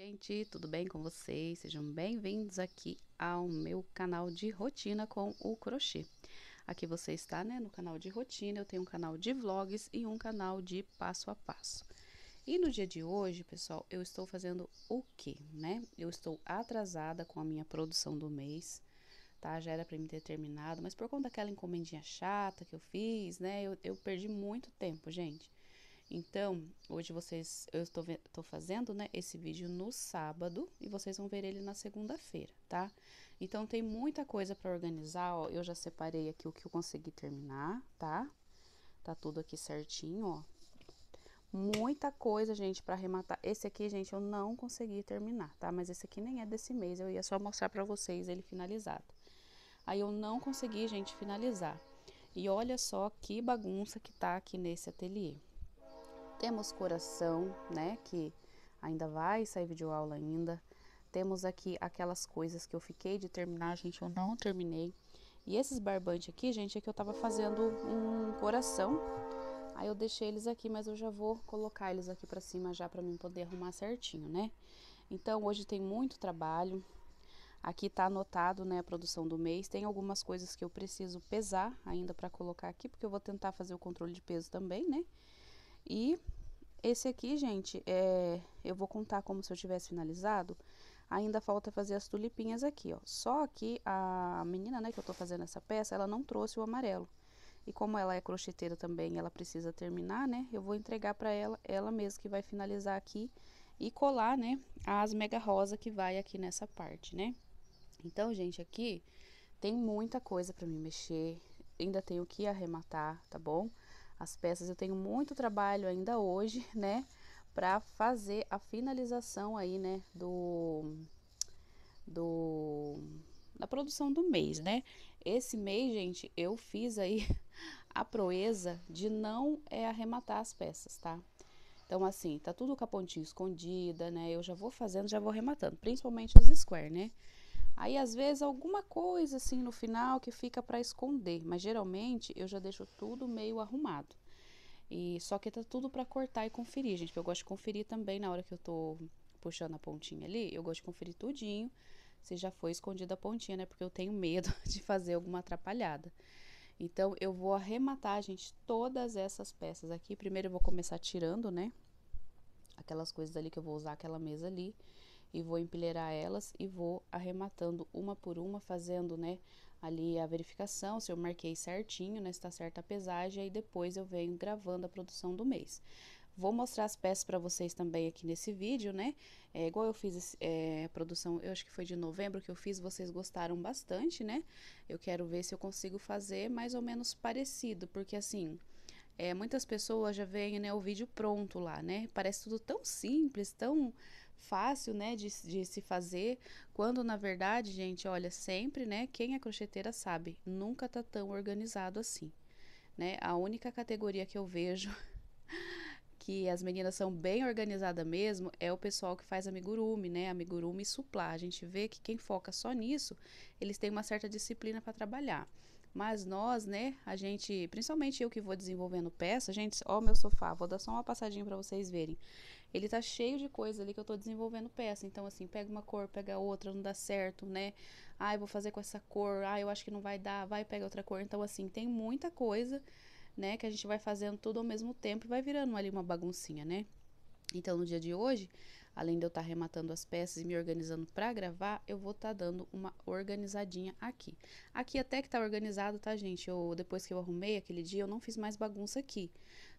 Gente, tudo bem com vocês? Sejam bem-vindos aqui ao meu canal de rotina com o crochê. Aqui você está, né, no canal de rotina, eu tenho um canal de vlogs e um canal de passo a passo. E no dia de hoje, pessoal, eu estou fazendo o quê, né? Eu estou atrasada com a minha produção do mês, tá? Já era para mim ter terminado, mas por conta daquela encomendinha chata que eu fiz, né, eu, eu perdi muito tempo, gente. Então, hoje vocês, eu estou, fazendo, né, esse vídeo no sábado e vocês vão ver ele na segunda-feira, tá? Então, tem muita coisa para organizar, ó, eu já separei aqui o que eu consegui terminar, tá? Tá tudo aqui certinho, ó. Muita coisa, gente, para arrematar. Esse aqui, gente, eu não consegui terminar, tá? Mas esse aqui nem é desse mês, eu ia só mostrar para vocês ele finalizado. Aí eu não consegui, gente, finalizar. E olha só que bagunça que tá aqui nesse ateliê temos coração, né, que ainda vai sair vídeo aula ainda. Temos aqui aquelas coisas que eu fiquei de terminar, gente, eu não terminei. E esses barbantes aqui, gente, é que eu tava fazendo um coração. Aí eu deixei eles aqui, mas eu já vou colocar eles aqui pra cima já pra mim poder arrumar certinho, né? Então, hoje tem muito trabalho. Aqui tá anotado, né, a produção do mês. Tem algumas coisas que eu preciso pesar ainda pra colocar aqui, porque eu vou tentar fazer o controle de peso também, né? E esse aqui, gente, é, eu vou contar como se eu tivesse finalizado. Ainda falta fazer as tulipinhas aqui, ó. Só que a menina, né, que eu tô fazendo essa peça, ela não trouxe o amarelo. E como ela é crocheteira também, ela precisa terminar, né, eu vou entregar pra ela, ela mesma que vai finalizar aqui e colar, né, as mega rosa que vai aqui nessa parte, né. Então, gente, aqui tem muita coisa pra me mexer, ainda tenho que arrematar, tá bom? Tá bom? As peças eu tenho muito trabalho ainda hoje, né? Pra fazer a finalização aí, né? Do... Do... Da produção do mês, né? Esse mês, gente, eu fiz aí a proeza de não é, arrematar as peças, tá? Então, assim, tá tudo com a pontinha escondida, né? Eu já vou fazendo, já vou arrematando, principalmente os square, né? Aí às vezes alguma coisa assim no final que fica para esconder, mas geralmente eu já deixo tudo meio arrumado. E só que tá tudo para cortar e conferir, gente, porque eu gosto de conferir também na hora que eu tô puxando a pontinha ali, eu gosto de conferir tudinho se já foi escondida a pontinha, né? Porque eu tenho medo de fazer alguma atrapalhada. Então eu vou arrematar, gente, todas essas peças aqui. Primeiro eu vou começar tirando, né? Aquelas coisas ali que eu vou usar aquela mesa ali e vou empilhar elas e vou arrematando uma por uma, fazendo, né, ali a verificação, se eu marquei certinho, né, se tá certa a pesagem, aí depois eu venho gravando a produção do mês. Vou mostrar as peças para vocês também aqui nesse vídeo, né? É, igual eu fiz é, a produção, eu acho que foi de novembro que eu fiz, vocês gostaram bastante, né? Eu quero ver se eu consigo fazer mais ou menos parecido, porque assim, é, muitas pessoas já veem né, o vídeo pronto lá, né? Parece tudo tão simples, tão fácil, né, de, de se fazer, quando na verdade, gente, olha, sempre, né, quem é crocheteira sabe, nunca tá tão organizado assim, né? A única categoria que eu vejo que as meninas são bem organizadas mesmo é o pessoal que faz amigurumi, né? Amigurumi e suplá. A gente vê que quem foca só nisso, eles têm uma certa disciplina para trabalhar. Mas nós, né, a gente, principalmente eu que vou desenvolvendo peça, gente, ó meu sofá, vou dar só uma passadinha para vocês verem ele tá cheio de coisa ali que eu tô desenvolvendo peça. Então, assim, pega uma cor, pega outra, não dá certo, né? Ah, eu vou fazer com essa cor, ah, eu acho que não vai dar, vai, pega outra cor. Então, assim, tem muita coisa, né, que a gente vai fazendo tudo ao mesmo tempo e vai virando ali uma baguncinha, né? Então, no dia de hoje, Além de eu estar tá rematando as peças e me organizando para gravar, eu vou estar tá dando uma organizadinha aqui. Aqui até que tá organizado, tá, gente? Eu, depois que eu arrumei aquele dia, eu não fiz mais bagunça aqui.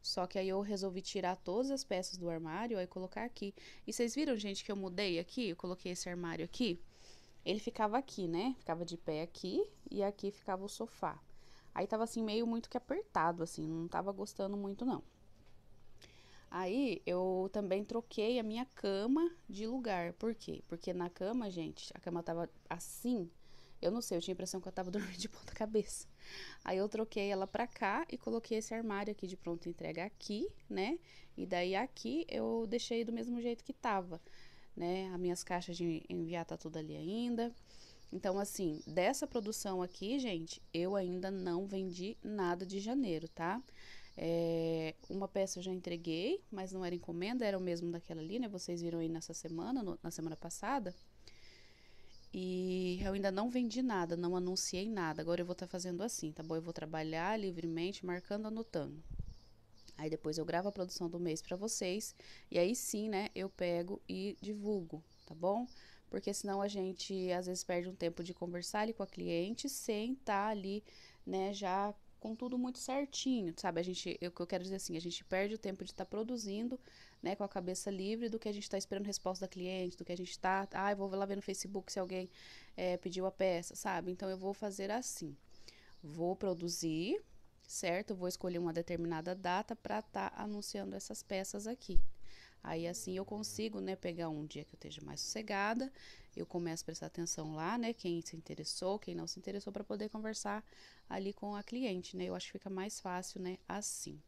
Só que aí eu resolvi tirar todas as peças do armário e colocar aqui. E vocês viram, gente, que eu mudei aqui? Eu coloquei esse armário aqui. Ele ficava aqui, né? Ficava de pé aqui e aqui ficava o sofá. Aí tava assim meio muito que apertado assim, não tava gostando muito não. Aí eu também troquei a minha cama de lugar. Por quê? Porque na cama, gente, a cama tava assim. Eu não sei, eu tinha a impressão que eu tava dormindo de ponta cabeça. Aí eu troquei ela pra cá e coloquei esse armário aqui de pronta entrega aqui, né? E daí aqui eu deixei do mesmo jeito que tava, né? As minhas caixas de enviar tá tudo ali ainda. Então, assim, dessa produção aqui, gente, eu ainda não vendi nada de janeiro, tá? Tá? É, uma peça eu já entreguei, mas não era encomenda, era o mesmo daquela ali, né? Vocês viram aí nessa semana, no, na semana passada. E eu ainda não vendi nada, não anunciei nada. Agora eu vou estar tá fazendo assim, tá bom? Eu vou trabalhar livremente, marcando, anotando. Aí depois eu gravo a produção do mês para vocês. E aí sim, né, eu pego e divulgo, tá bom? Porque senão a gente às vezes perde um tempo de conversar ali com a cliente sem estar tá ali, né, já com tudo muito certinho, sabe? A gente, eu, eu quero dizer assim, a gente perde o tempo de estar tá produzindo, né, com a cabeça livre do que a gente está esperando resposta da cliente, do que a gente está, ah, eu vou lá ver no Facebook se alguém é, pediu a peça, sabe? Então eu vou fazer assim, vou produzir, certo? vou escolher uma determinada data para estar tá anunciando essas peças aqui. Aí assim eu consigo, né, pegar um dia que eu esteja mais sossegada, eu começo a prestar atenção lá, né, quem se interessou, quem não se interessou para poder conversar ali com a cliente, né? Eu acho que fica mais fácil, né, assim.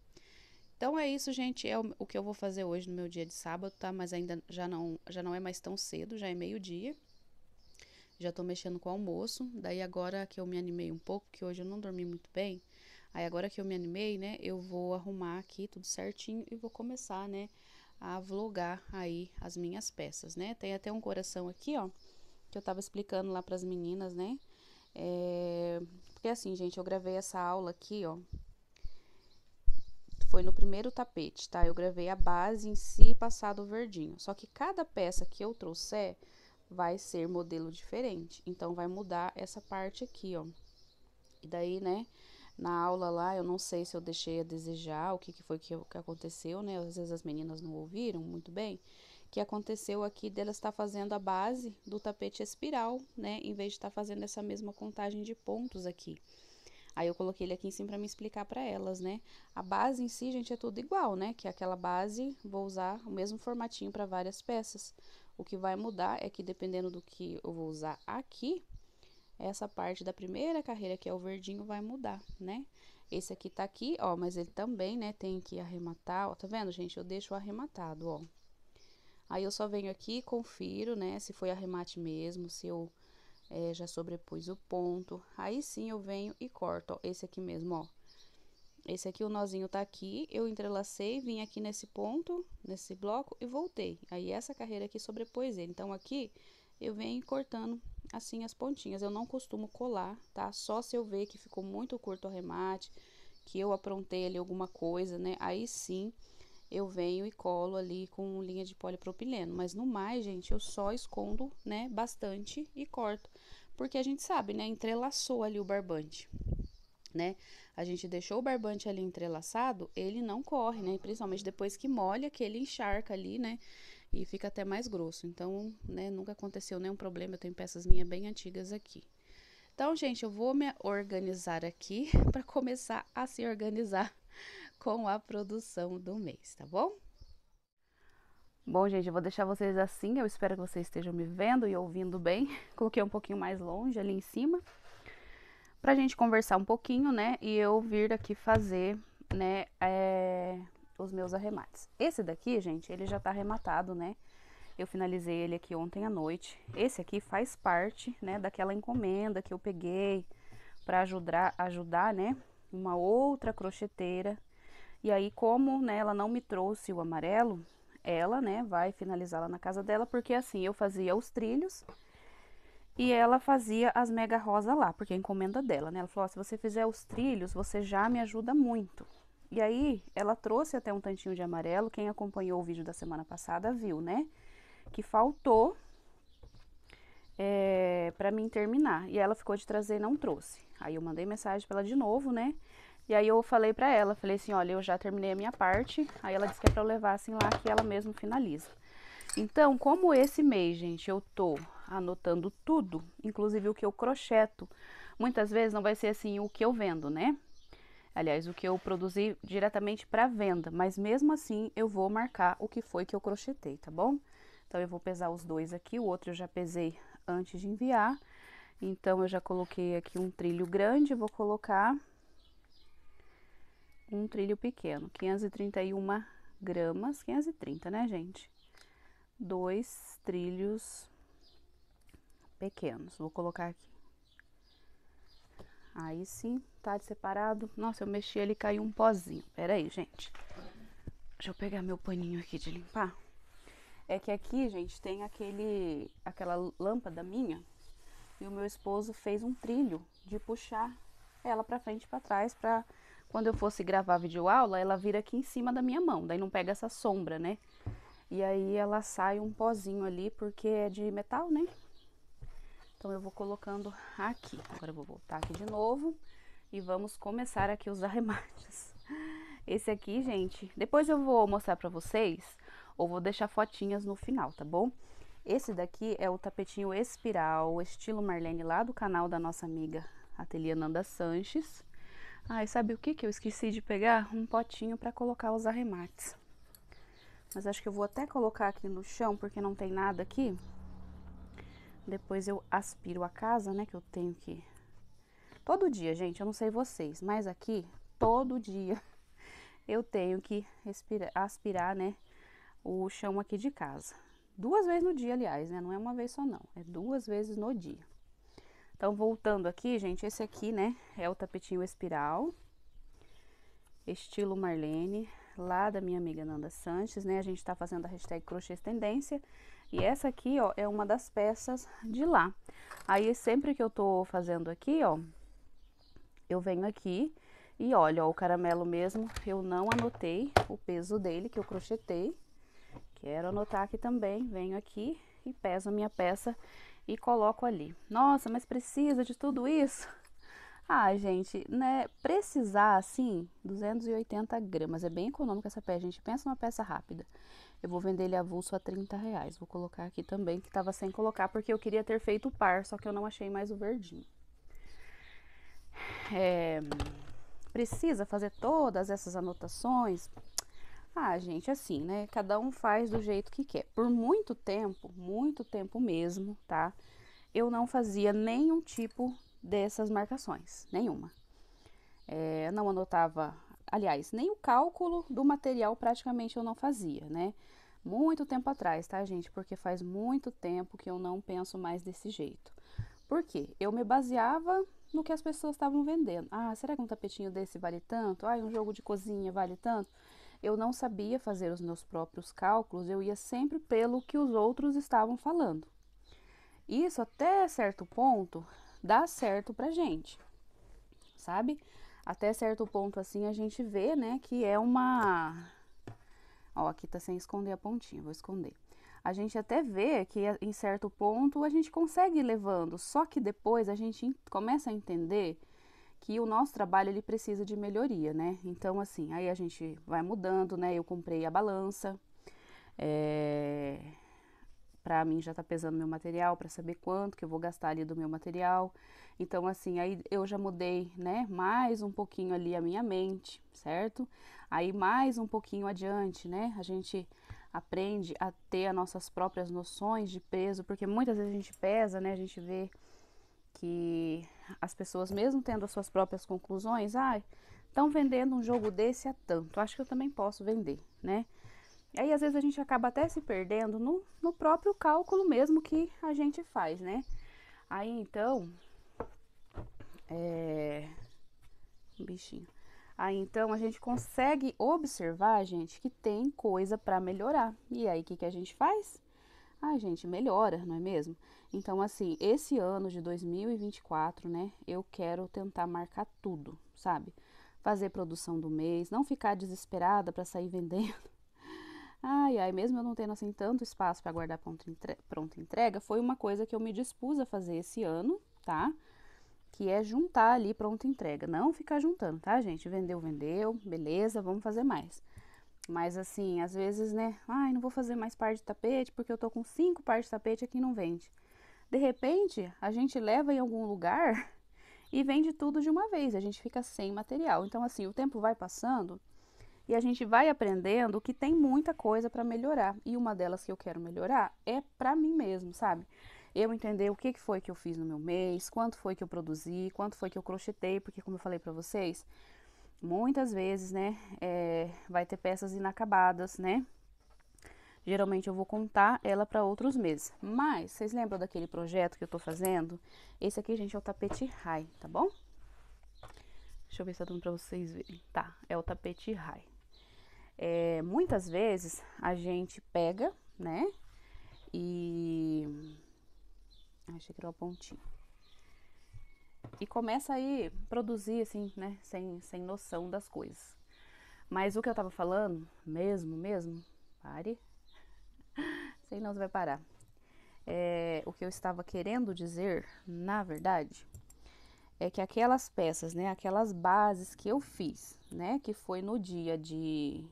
Então é isso, gente, é o, que eu vou fazer hoje no meu dia de sábado, tá? Mas ainda já não já não é mais tão cedo, já é meio-dia. Já tô mexendo com o almoço, daí agora que eu me animei um pouco, que hoje eu não dormi muito bem, Aí agora que eu me animei, né, eu vou arrumar aqui tudo certinho e vou começar, né, a vlogar aí as minhas peças, né? Tem até um coração aqui, ó, que eu tava explicando lá pras meninas, né? É... Porque assim, gente, eu gravei essa aula aqui, ó, foi no primeiro tapete, tá? Eu gravei a base em si passado o verdinho. Só que cada peça que eu trouxer vai ser modelo diferente. Então, vai mudar essa parte aqui, ó. E daí, né, na aula lá, eu não sei se eu deixei a desejar, o que, que foi que, que aconteceu, né? Às vezes as meninas não ouviram muito bem. Que aconteceu aqui dela estar tá fazendo a base do tapete espiral, né? Em vez de estar tá fazendo essa mesma contagem de pontos aqui. Aí eu coloquei ele aqui em cima para me explicar para elas, né? A base em si, gente, é tudo igual, né? Que é aquela base vou usar o mesmo formatinho para várias peças. O que vai mudar é que dependendo do que eu vou usar aqui, essa parte da primeira carreira, que é o verdinho, vai mudar, né? Esse aqui tá aqui, ó, mas ele também, né, tem que arrematar, ó, tá vendo, gente? Eu deixo arrematado, ó. Aí, eu só venho aqui e confiro, né, se foi arremate mesmo, se eu é, já sobrepus o ponto. Aí, sim, eu venho e corto, ó, esse aqui mesmo, ó. Esse aqui, o nozinho tá aqui, eu entrelacei, vim aqui nesse ponto, nesse bloco e voltei. Aí, essa carreira aqui sobrepôs ele. Então, aqui, eu venho cortando assim as pontinhas. Eu não costumo colar, tá? Só se eu ver que ficou muito curto o remate, que eu aprontei ali alguma coisa, né? Aí sim eu venho e colo ali com linha de polipropileno. Mas no mais, gente, eu só escondo, né, bastante e corto. Porque a gente sabe, né, entrelaçou ali o barbante, né? A gente deixou o barbante ali entrelaçado, ele não corre, né? Principalmente depois que molha, que ele encharca ali, né? e fica até mais grosso. Então, né, nunca aconteceu nenhum problema, eu tenho peças minhas bem antigas aqui. Então, gente, eu vou me organizar aqui para começar a se organizar com a produção do mês, tá bom? Bom, gente, eu vou deixar vocês assim, eu espero que vocês estejam me vendo e ouvindo bem. Coloquei um pouquinho mais longe ali em cima, pra gente conversar um pouquinho, né? E eu vir aqui fazer, né, é, os meus arremates. Esse daqui, gente, ele já tá arrematado, né? Eu finalizei ele aqui ontem à noite. Esse aqui faz parte, né, daquela encomenda que eu peguei para ajudar, ajudar, né, uma outra crocheteira. E aí, como, né, ela não me trouxe o amarelo, ela, né, vai finalizar lá na casa dela, porque assim, eu fazia os trilhos e ela fazia as mega rosa lá, porque é encomenda dela, né? Ela falou, se você fizer os trilhos, você já me ajuda muito. E aí, ela trouxe até um tantinho de amarelo. Quem acompanhou o vídeo da semana passada viu, né? Que faltou é, para mim terminar. E ela ficou de trazer e não trouxe. Aí eu mandei mensagem para ela de novo, né? E aí eu falei para ela, falei assim, olha, eu já terminei a minha parte. Aí ela disse que é para eu levar assim lá que ela mesma finaliza. Então, como esse mês, gente, eu tô anotando tudo, inclusive o que eu crocheto, muitas vezes não vai ser assim o que eu vendo, né? Aliás, o que eu produzi diretamente para venda, mas mesmo assim eu vou marcar o que foi que eu crochetei, tá bom? Então eu vou pesar os dois aqui, o outro eu já pesei antes de enviar. Então eu já coloquei aqui um trilho grande, vou colocar um trilho pequeno, 531 gramas, 530, né, gente? Dois trilhos pequenos, vou colocar aqui. Aí sim, tá separado. Nossa, eu mexi ele caiu um pozinho. Pera aí, gente. Deixa eu pegar meu paninho aqui de limpar. É que aqui, gente, tem aquele aquela lâmpada minha e o meu esposo fez um trilho de puxar ela para frente e para trás para quando eu fosse gravar vídeo aula ela vira aqui em cima da minha mão, daí não pega essa sombra, né? E aí ela sai um pozinho ali porque é de metal, né? Então eu vou colocando aqui. Agora eu vou voltar aqui de novo. E vamos começar aqui os arremates. Esse aqui, gente, depois eu vou mostrar pra vocês, ou vou deixar fotinhas no final, tá bom? Esse daqui é o tapetinho espiral, estilo Marlene, lá do canal da nossa amiga Ateliê Nanda Sanches. Ai, ah, sabe o que que eu esqueci de pegar? Um potinho pra colocar os arremates. Mas acho que eu vou até colocar aqui no chão, porque não tem nada aqui. Depois eu aspiro a casa, né, que eu tenho que Todo dia, gente, eu não sei vocês, mas aqui, todo dia, eu tenho que respirar, aspirar, né, o chão aqui de casa. Duas vezes no dia, aliás, né, não é uma vez só não, é duas vezes no dia. Então, voltando aqui, gente, esse aqui, né, é o tapetinho espiral, estilo Marlene, lá da minha amiga Nanda Sanches, né? A gente tá fazendo a hashtag crochês tendência. E essa aqui, ó, é uma das peças de lá. Aí, sempre que eu tô fazendo aqui, ó, eu venho aqui e olha, ó, o caramelo mesmo, eu não anotei o peso dele que eu crochetei. Quero anotar aqui também, venho aqui e peso a minha peça e coloco ali. Nossa, mas precisa de tudo isso? Ah, gente, né, precisar assim, 280 gramas, é bem econômico essa peça, gente, pensa numa peça rápida. Eu vou vender ele avulso a 30 reais, vou colocar aqui também, que tava sem colocar, porque eu queria ter feito o par, só que eu não achei mais o verdinho é, precisa fazer todas essas anotações? Ah, gente, assim, né? Cada um faz do jeito que quer. Por muito tempo, muito tempo mesmo, tá? Eu não fazia nenhum tipo dessas marcações, nenhuma. É, não anotava, aliás, nem o cálculo do material praticamente eu não fazia, né? Muito tempo atrás, tá, gente? Porque faz muito tempo que eu não penso mais desse jeito. Por quê? Eu me baseava no que as pessoas estavam vendendo. Ah, será que um tapetinho desse vale tanto? Ah, um jogo de cozinha vale tanto? Eu não sabia fazer os meus próprios cálculos, eu ia sempre pelo que os outros estavam falando. Isso até certo ponto dá certo pra gente, sabe? Até certo ponto assim a gente vê, né, que é uma Ó, aqui tá sem esconder a pontinha, vou esconder a gente até vê que eh, em certo ponto a gente consegue ir levando, só que depois a gente começa a entender que o nosso trabalho ele precisa de melhoria, né? Então assim, aí a gente vai mudando, né? Eu comprei a balança, é... Eh, para mim já tá pesando meu material para saber quanto que eu vou gastar ali do meu material. Então assim, aí eu já mudei, né? Mais um pouquinho ali a minha mente, certo? Aí mais um pouquinho adiante, né? A gente aprende a ter as nossas próprias noções de peso, porque muitas vezes a gente pesa, né? A gente vê que as pessoas, mesmo tendo as suas próprias conclusões, ah, estão vendendo um jogo desse a é tanto, acho que eu também posso vender, né? Aí às vezes a gente acaba até se perdendo no, no próprio cálculo mesmo que a gente faz, né? Aí então. É. Bichinho. Aí então a gente consegue observar, gente, que tem coisa para melhorar. E aí o que, que a gente faz? A gente melhora, não é mesmo? Então, assim, esse ano de 2024, né, eu quero tentar marcar tudo, sabe? Fazer produção do mês, não ficar desesperada para sair vendendo. Ai, ai, mesmo eu não tendo assim tanto espaço para guardar pronta entrega, foi uma coisa que eu me dispus a fazer esse ano, tá? que é juntar ali pronta entrega, não ficar juntando, tá, gente? Vendeu, vendeu, beleza, vamos fazer mais. Mas assim, às vezes, né? Ai, não vou fazer mais par de tapete porque eu tô com cinco pares de tapete aqui não vende. De repente, a gente leva em algum lugar e vende tudo de uma vez, a gente fica sem material. Então, assim, o tempo vai passando e a gente vai aprendendo que tem muita coisa para melhorar. E uma delas que eu quero melhorar é para mim mesmo, sabe? eu entender o que foi que eu fiz no meu mês, quanto foi que eu produzi, quanto foi que eu crochetei, porque como eu falei para vocês, muitas vezes, né, é, vai ter peças inacabadas, né? Geralmente eu vou contar ela para outros meses. Mas, vocês lembram daquele projeto que eu tô fazendo? Esse aqui, gente, é o tapete high, tá bom? Deixa eu ver se tá dando pra vocês verem. Tá, é o tapete high. É, muitas vezes a gente pega, né? E ah, achei que era uma pontinha. E começa aí produzir, assim, né? Sem, sem noção das coisas. Mas o que eu tava falando, mesmo, mesmo, pare. Sei não, você vai parar. É, o que eu estava querendo dizer, na verdade, é que aquelas peças, né, aquelas bases que eu fiz, né, que foi no dia de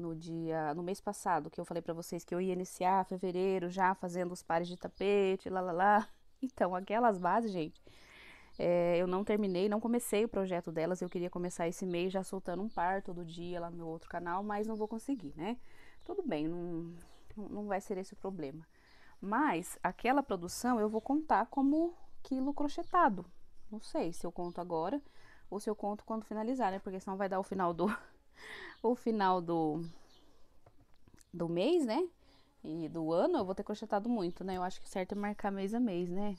no dia, no mês passado, que eu falei para vocês que eu ia iniciar fevereiro já fazendo os pares de tapete, lá lá lá. Então, aquelas bases, gente, é, eu não terminei, não comecei o projeto delas. Eu queria começar esse mês já soltando um par todo dia lá no meu outro canal, mas não vou conseguir, né? Tudo bem, não, não vai ser esse o problema. Mas aquela produção eu vou contar como quilo crochetado. Não sei se eu conto agora ou se eu conto quando finalizar, né? Porque senão vai dar o final do, o final do, do mês, né? E do ano, eu vou ter crochetado muito, né? Eu acho que certo é marcar mês a mês, né?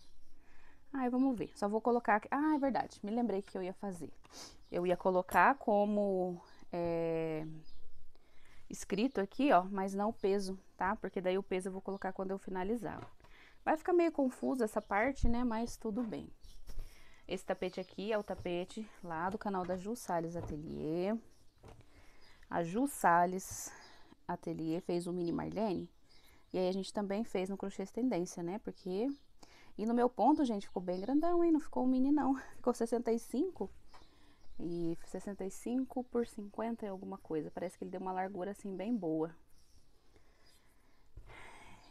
Aí vamos ver. Só vou colocar aqui. Ah, é verdade. Me lembrei que eu ia fazer. Eu ia colocar como é, escrito aqui, ó, mas não o peso, tá? Porque daí o peso eu vou colocar quando eu finalizar. Vai ficar meio confuso essa parte, né? Mas tudo bem. Esse tapete aqui é o tapete lá do canal da Ju Salles Atelier. A Ju Salles Atelier fez o Mini Marlene. E aí a gente também fez no crochê tendência, né? Porque... E no meu ponto, gente, ficou bem grandão, hein? Não ficou mini, não. Ficou 65. E 65 por 50 é alguma coisa. Parece que ele deu uma largura, assim, bem boa.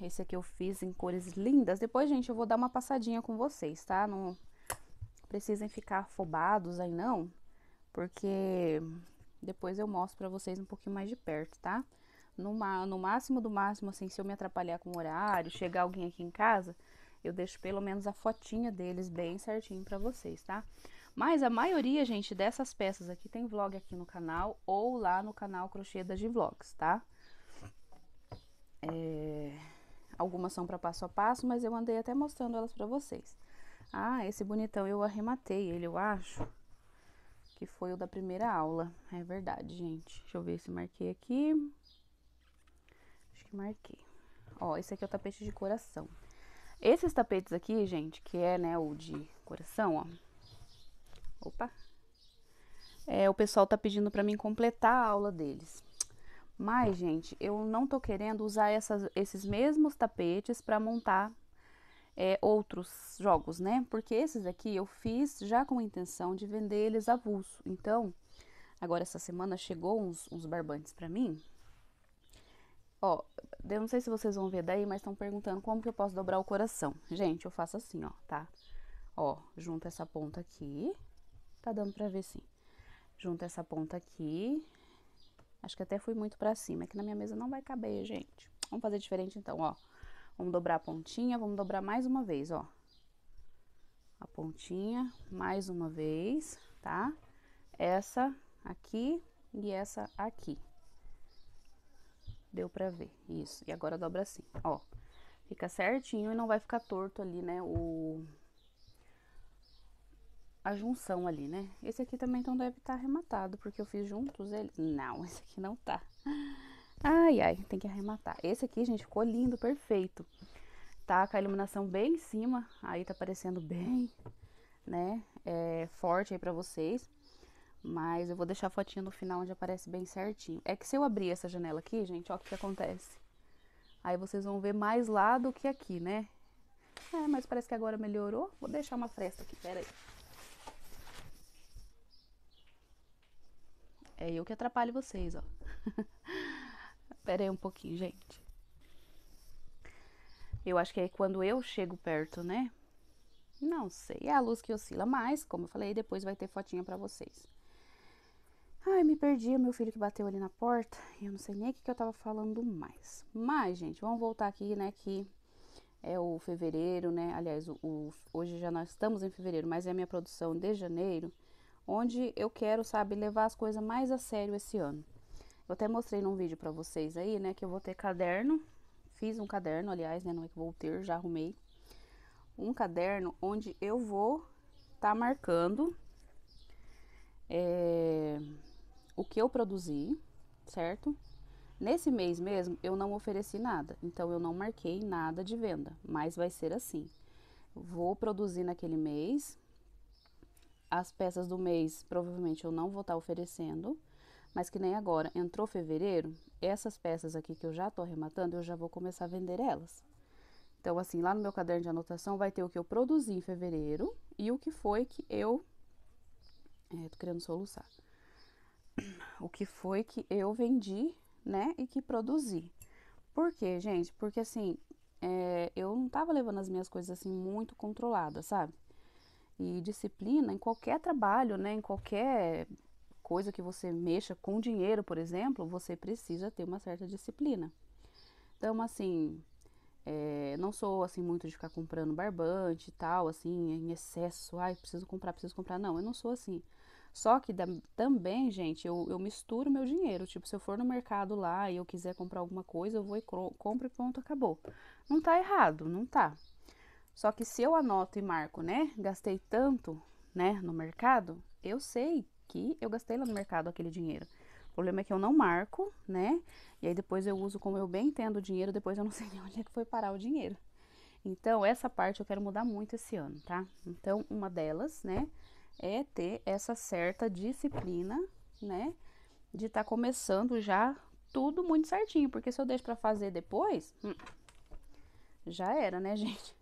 Esse aqui eu fiz em cores lindas. Depois, gente, eu vou dar uma passadinha com vocês, tá? Não precisem ficar afobados aí, não. Porque depois eu mostro pra vocês um pouquinho mais de perto, tá? No, no máximo do máximo, assim, se eu me atrapalhar com o horário, chegar alguém aqui em casa, eu deixo pelo menos a fotinha deles bem certinho pra vocês, tá? Mas a maioria, gente, dessas peças aqui tem vlog aqui no canal ou lá no canal Crochê das Vlogs, tá? É... Algumas são para passo a passo, mas eu andei até mostrando elas para vocês. Ah, esse bonitão eu arrematei ele, eu acho que foi o da primeira aula. É verdade, gente. Deixa eu ver se marquei aqui. Acho que marquei. Ó, esse aqui é o tapete de coração. Esses tapetes aqui, gente, que é, né, o de coração, ó. Opa. É, o pessoal tá pedindo para mim completar a aula deles. Mas, gente, eu não tô querendo usar essas, esses mesmos tapetes para montar é, outros jogos, né? Porque esses aqui eu fiz já com a intenção de vender eles avulso. Então, agora essa semana chegou uns, uns barbantes para mim. Ó, eu não sei se vocês vão ver daí, mas estão perguntando como que eu posso dobrar o coração. Gente, eu faço assim, ó, tá? Ó, junta essa ponta aqui. Tá dando pra ver sim. Junta essa ponta aqui. Acho que até fui muito pra cima, é que na minha mesa não vai caber, gente. Vamos fazer diferente então, ó. Vamos dobrar a pontinha, vamos dobrar mais uma vez, ó. A pontinha, mais uma vez, tá? Essa aqui e essa aqui. Deu pra ver, isso. E agora dobra assim, ó. Fica certinho e não vai ficar torto ali, né, o... A junção ali, né? Esse aqui também, então, deve estar tá arrematado, porque eu fiz juntos ele. Não, esse aqui não tá. Ai, ai, tem que arrematar. Esse aqui, gente, ficou lindo, perfeito. Tá com a iluminação bem em cima, aí tá parecendo bem, né, é, forte aí pra vocês. Mas eu vou deixar a fotinha no final onde aparece bem certinho. É que se eu abrir essa janela aqui, gente, ó o que, que acontece. Aí vocês vão ver mais lá do que aqui, né? É, mas parece que agora melhorou. Vou deixar uma fresta aqui, peraí. É eu que atrapalho vocês, ó. Espera aí um pouquinho, gente. Eu acho que é quando eu chego perto, né? Não sei, é a luz que oscila, mais, como eu falei, depois vai ter fotinha pra vocês. Ai, me perdi, é meu filho que bateu ali na porta, eu não sei nem o que, que eu tava falando mais. Mas, gente, vamos voltar aqui, né, que é o fevereiro, né, aliás, o, o, hoje já nós estamos em fevereiro, mas é a minha produção de janeiro, onde eu quero, sabe, levar as coisas mais a sério esse ano. Eu até mostrei num vídeo pra vocês aí, né, que eu vou ter caderno. Fiz um caderno, aliás, né, não é que vou ter, já arrumei. Um caderno onde eu vou tá marcando é, o que eu produzi, certo? Nesse mês mesmo, eu não ofereci nada, então eu não marquei nada de venda, mas vai ser assim. Vou produzir naquele mês, as peças do mês provavelmente eu não vou estar tá oferecendo, mas que nem agora entrou fevereiro, essas peças aqui que eu já tô arrematando, eu já vou começar a vender elas. Então, assim, lá no meu caderno de anotação vai ter o que eu produzi em fevereiro e o que foi que eu. É, tô querendo soluçar. O que foi que eu vendi, né? E que produzi. Por quê, gente? Porque assim, é, eu não tava levando as minhas coisas assim muito controladas, sabe? E disciplina em qualquer trabalho, né? Em qualquer coisa que você mexa com dinheiro, por exemplo, você precisa ter uma certa disciplina. Então, assim, é, não sou assim muito de ficar comprando barbante e tal, assim, em excesso. Ai, preciso comprar, preciso comprar. Não, eu não sou assim. Só que da, também, gente, eu, eu misturo meu dinheiro. Tipo, se eu for no mercado lá e eu quiser comprar alguma coisa, eu vou e compro e pronto, acabou. Não tá errado, não tá. Só que se eu anoto e marco, né? Gastei tanto, né, no mercado, eu sei aqui, eu gastei lá no mercado aquele dinheiro. O problema é que eu não marco, né? E aí depois eu uso como eu bem entendo o dinheiro, depois eu não sei nem onde é que foi parar o dinheiro. Então, essa parte eu quero mudar muito esse ano, tá? Então, uma delas, né, é ter essa certa disciplina, né, de estar tá começando já tudo muito certinho, porque se eu deixo para fazer depois, hum, já era, né, gente?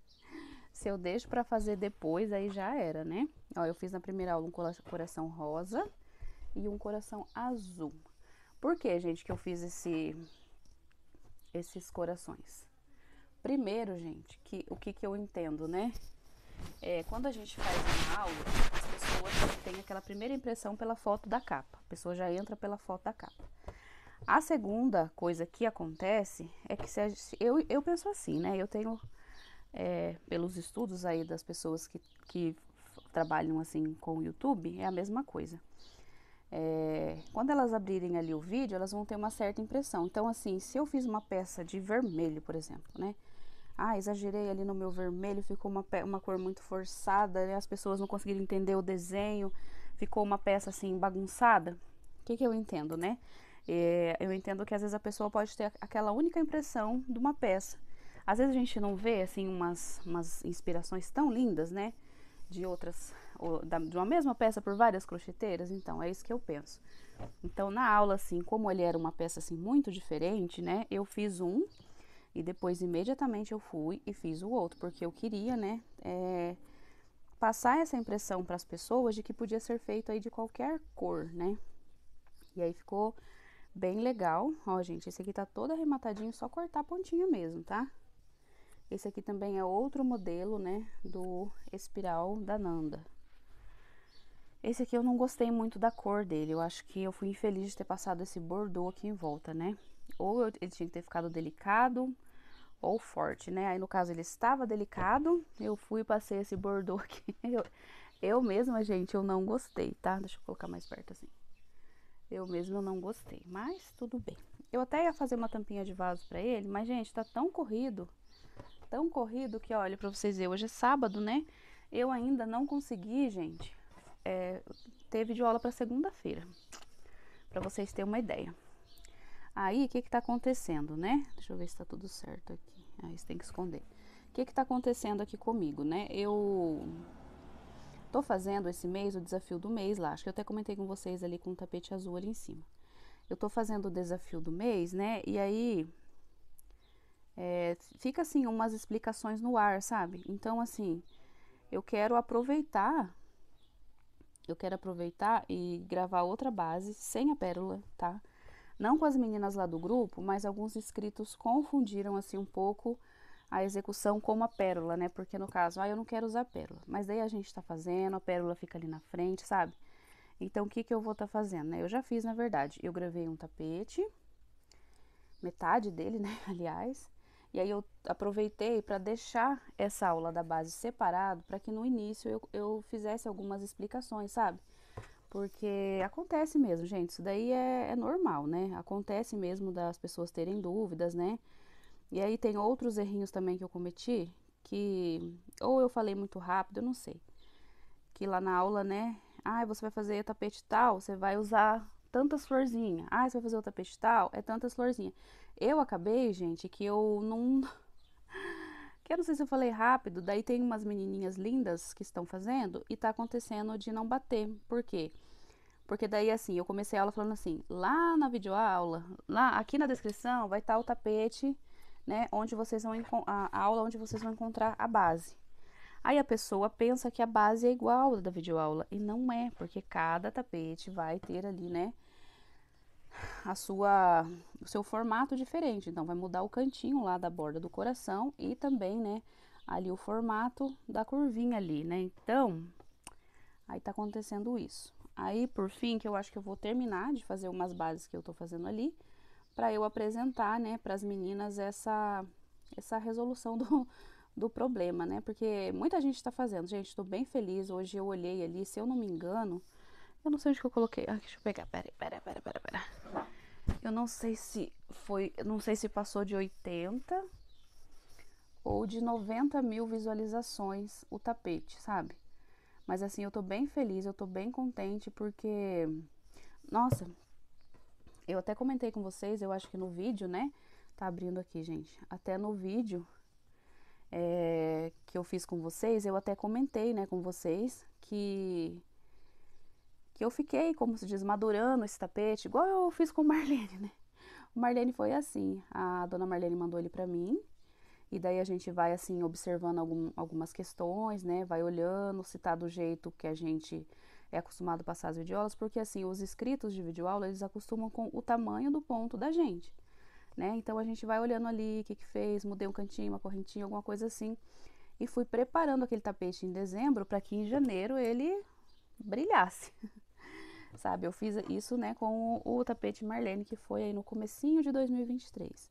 Se eu deixo para fazer depois, aí já era, né? Ó, eu fiz na primeira aula um coração rosa e um coração azul. Por que, gente, que eu fiz esse, esses corações? Primeiro, gente, que o que, que eu entendo, né? É, quando a gente faz uma aula, as pessoas têm aquela primeira impressão pela foto da capa. A pessoa já entra pela foto da capa. A segunda coisa que acontece é que se a, eu, eu penso assim, né? Eu tenho é, pelos estudos aí das pessoas que, que trabalham assim com o YouTube, é a mesma coisa. É, quando elas abrirem ali o vídeo, elas vão ter uma certa impressão. Então, assim, se eu fiz uma peça de vermelho, por exemplo, né? Ah, exagerei ali no meu vermelho, ficou uma, uma cor muito forçada, né? as pessoas não conseguiram entender o desenho, ficou uma peça assim bagunçada. O que, que eu entendo, né? É, eu entendo que às vezes a pessoa pode ter aquela única impressão de uma peça. Às vezes a gente não vê assim umas, umas inspirações tão lindas, né? De outras, da, de uma mesma peça por várias crocheteiras, então é isso que eu penso. Então na aula assim, como ele era uma peça assim muito diferente, né? Eu fiz um e depois imediatamente eu fui e fiz o outro, porque eu queria, né? É, passar essa impressão para as pessoas de que podia ser feito aí de qualquer cor, né? E aí ficou bem legal. Ó, gente, esse aqui tá todo arrematadinho, só cortar a pontinha mesmo, tá? Esse aqui também é outro modelo, né, do espiral da Nanda. Esse aqui eu não gostei muito da cor dele, eu acho que eu fui infeliz de ter passado esse bordô aqui em volta, né? Ou eu, ele tinha que ter ficado delicado ou forte, né? Aí no caso ele estava delicado, eu fui e passei esse bordô aqui. Eu, eu mesma, gente, eu não gostei, tá? Deixa eu colocar mais perto assim. Eu mesma não gostei, mas tudo bem. Eu até ia fazer uma tampinha de vaso para ele, mas gente, tá tão corrido tão corrido que, olha, para vocês verem, hoje é sábado, né? Eu ainda não consegui, gente, é, ter videoaula para segunda-feira, para vocês terem uma ideia. Aí, o que que tá acontecendo, né? Deixa eu ver se tá tudo certo aqui. Aí, você tem que esconder. O que que tá acontecendo aqui comigo, né? Eu tô fazendo esse mês o desafio do mês lá. Acho que eu até comentei com vocês ali com o tapete azul ali em cima. Eu tô fazendo o desafio do mês, né? E aí, é, fica assim umas explicações no ar, sabe? Então assim, eu quero aproveitar, eu quero aproveitar e gravar outra base sem a pérola, tá? Não com as meninas lá do grupo, mas alguns inscritos confundiram assim um pouco a execução com a pérola, né? Porque no caso, ah, eu não quero usar pérola. Mas daí a gente tá fazendo, a pérola fica ali na frente, sabe? Então, o que que eu vou tá fazendo, né? Eu já fiz, na verdade. Eu gravei um tapete, metade dele, né? Aliás. E aí eu aproveitei para deixar essa aula da base separado para que no início eu, eu fizesse algumas explicações, sabe? Porque acontece mesmo, gente. Isso daí é, é normal, né? Acontece mesmo das pessoas terem dúvidas, né? E aí tem outros errinhos também que eu cometi que ou eu falei muito rápido, eu não sei. Que lá na aula, né? Ah, você vai fazer tapete tal, você vai usar tantas florzinhas. Ah, você vai fazer o tapete tal? É tantas florzinhas. Eu acabei, gente, que eu não... que eu não sei se eu falei rápido, daí tem umas menininhas lindas que estão fazendo e tá acontecendo de não bater. Por quê? Porque daí, assim, eu comecei a aula falando assim, lá na videoaula, lá, aqui na descrição, vai estar tá o tapete, né, onde vocês vão... a aula onde vocês vão encontrar a base. Aí a pessoa pensa que a base é igual da videoaula e não é, porque cada tapete vai ter ali, né, a sua o seu formato diferente. Então vai mudar o cantinho lá da borda do coração e também, né, ali o formato da curvinha ali, né? Então, aí tá acontecendo isso. Aí, por fim, que eu acho que eu vou terminar de fazer umas bases que eu tô fazendo ali, para eu apresentar, né, para as meninas essa essa resolução do do problema, né? Porque muita gente está fazendo. Gente, estou bem feliz. Hoje eu olhei ali, se eu não me engano, eu não sei onde que eu coloquei. Ah, deixa eu pegar. Pera, pera, pera, pera, pera. Eu não sei se foi, não sei se passou de 80 ou de 90 mil visualizações o tapete, sabe? Mas assim, eu tô bem feliz, eu tô bem contente porque, nossa, eu até comentei com vocês, eu acho que no vídeo, né? Tá abrindo aqui, gente. Até no vídeo é, que eu fiz com vocês, eu até comentei, né, com vocês que que eu fiquei, como se diz, madurando esse tapete, igual eu fiz com Marlene, né? O Marlene foi assim, a dona Marlene mandou ele para mim, e daí a gente vai assim observando algum, algumas questões, né? Vai olhando se tá do jeito que a gente é acostumado a passar as videoaulas, porque assim, os inscritos de videoaula, eles acostumam com o tamanho do ponto da gente né? Então a gente vai olhando ali o que, que fez, mudei um cantinho, uma correntinha, alguma coisa assim. E fui preparando aquele tapete em dezembro para que em janeiro ele brilhasse. Sabe, eu fiz isso, né, com o, tapete Marlene que foi aí no comecinho de 2023.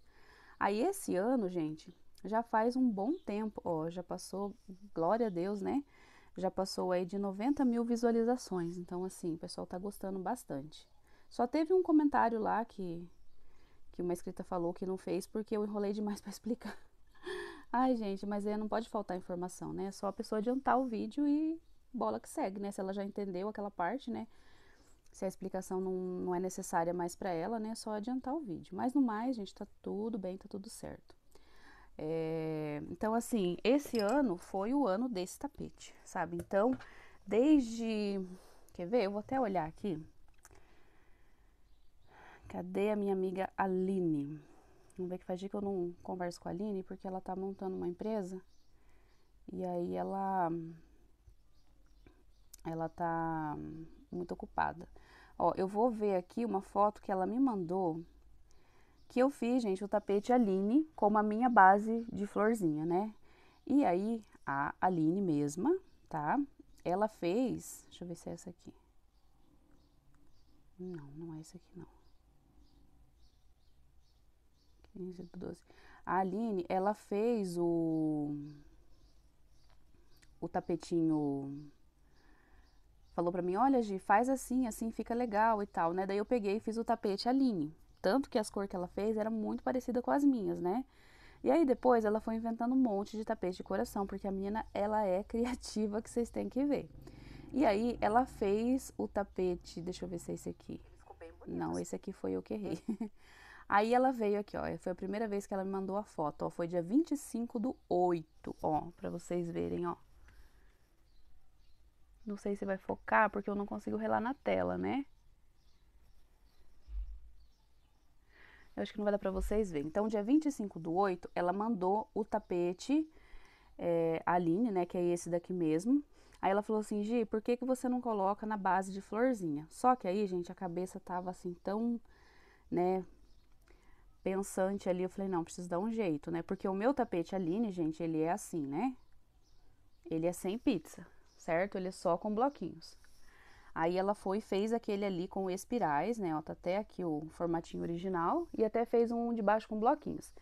Aí esse ano, gente, já faz um bom tempo, ó, já passou, glória a Deus, né? Já passou aí de 90 mil visualizações. Então, assim, o pessoal tá gostando bastante. Só teve um comentário lá que que uma escrita falou que não fez porque eu enrolei demais para explicar. Ai, gente, mas é, não pode faltar informação, né? É só a pessoa adiantar o vídeo e bola que segue, né? Se ela já entendeu aquela parte, né? Se a explicação não, não é necessária mais para ela, né? É só adiantar o vídeo. Mas no mais, gente, tá tudo bem, tá tudo certo. É, então, assim, esse ano foi o ano desse tapete, sabe? Então, desde. Quer ver? Eu vou até olhar aqui. Cadê a minha amiga Aline? Vamos ver que faz dia que eu não converso com a Aline, porque ela tá montando uma empresa. E aí ela ela tá muito ocupada. Ó, eu vou ver aqui uma foto que ela me mandou que eu fiz, gente, o tapete Aline como a minha base de florzinha, né? E aí a Aline mesma, tá? Ela fez, deixa eu ver se é essa aqui. Não, não é essa aqui não. 12. Né, a Aline, ela fez o o tapetinho falou para mim, olha Gi, faz assim, assim fica legal e tal, né? Daí eu peguei e fiz o tapete Aline. Tanto que as cores que ela fez era muito parecida com as minhas, né? E aí depois ela foi inventando um monte de tapete de coração, porque a menina, ela é criativa que vocês têm que ver. E aí ela fez o tapete, deixa eu ver se é esse aqui. Ficou bem bonito. Não, assim. esse aqui foi eu que errei. É. Aí ela veio aqui, ó. É, foi a primeira vez que ela me mandou a foto, ó. Foi dia 25 do 8, ó. Pra vocês verem, ó. Não sei se vai focar, porque eu não consigo relar na tela, né? Eu acho que não vai dar pra vocês verem. Então, dia 25 do 8, ela mandou o tapete, é, Aline, né? Que é esse daqui mesmo. Aí ela falou assim, Gi, por que, que você não coloca na base de florzinha? Só que aí, gente, a cabeça tava assim tão, né, pensante ali, eu falei, não, preciso dar um jeito, né? Porque o meu tapete Aline, gente, ele é assim, né? Ele é sem pizza, certo? Ele é só com bloquinhos. Aí ela foi e fez aquele ali com espirais, né? Ó, tá até aqui o formatinho original. E até fez um de baixo com bloquinhos.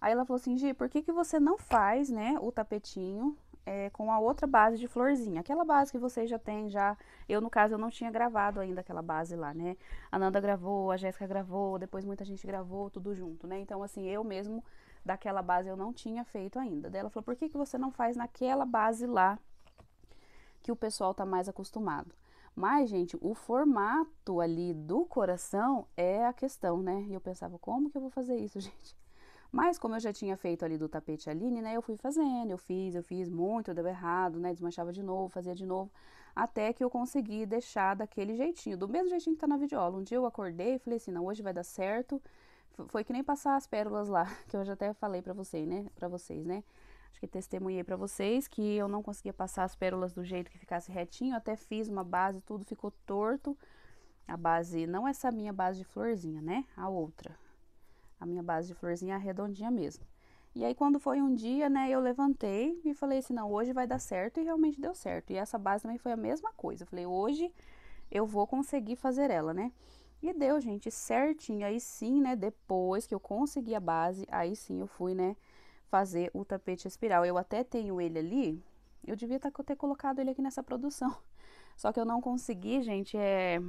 Aí ela falou assim, Gi, por que, que você não faz, né, o tapetinho é, com a outra base de florzinha. Aquela base que vocês já têm, já. Eu, no caso, eu não tinha gravado ainda aquela base lá, né? A Nanda gravou, a Jéssica gravou, depois muita gente gravou, tudo junto, né? Então, assim, eu mesmo, daquela base, eu não tinha feito ainda. Daí ela falou, por que, que você não faz naquela base lá que o pessoal tá mais acostumado? Mas, gente, o formato ali do coração é a questão, né? E eu pensava, como que eu vou fazer isso, gente? Mas como eu já tinha feito ali do tapete Aline, né, eu fui fazendo, eu fiz, eu fiz muito, deu errado, né, desmanchava de novo, fazia de novo, até que eu consegui deixar daquele jeitinho, do mesmo jeitinho que tá na videoaula. Um dia eu acordei e falei assim, não, hoje vai dar certo. Foi que nem passar as pérolas lá, que eu já até falei para vocês, né, para vocês, né? Acho que testemunhei para vocês que eu não conseguia passar as pérolas do jeito que ficasse retinho, até fiz uma base, tudo ficou torto. A base não essa minha base de florzinha, né? A outra a minha base de florzinha é redondinha mesmo. E aí quando foi um dia, né, eu levantei e falei assim, não, hoje vai dar certo e realmente deu certo. E essa base também foi a mesma coisa. Eu falei, hoje eu vou conseguir fazer ela, né? E deu, gente, certinho. Aí sim, né, depois que eu consegui a base, aí sim eu fui, né, fazer o tapete espiral. Eu até tenho ele ali, eu devia tá ter colocado ele aqui nessa produção. Só que eu não consegui, gente, é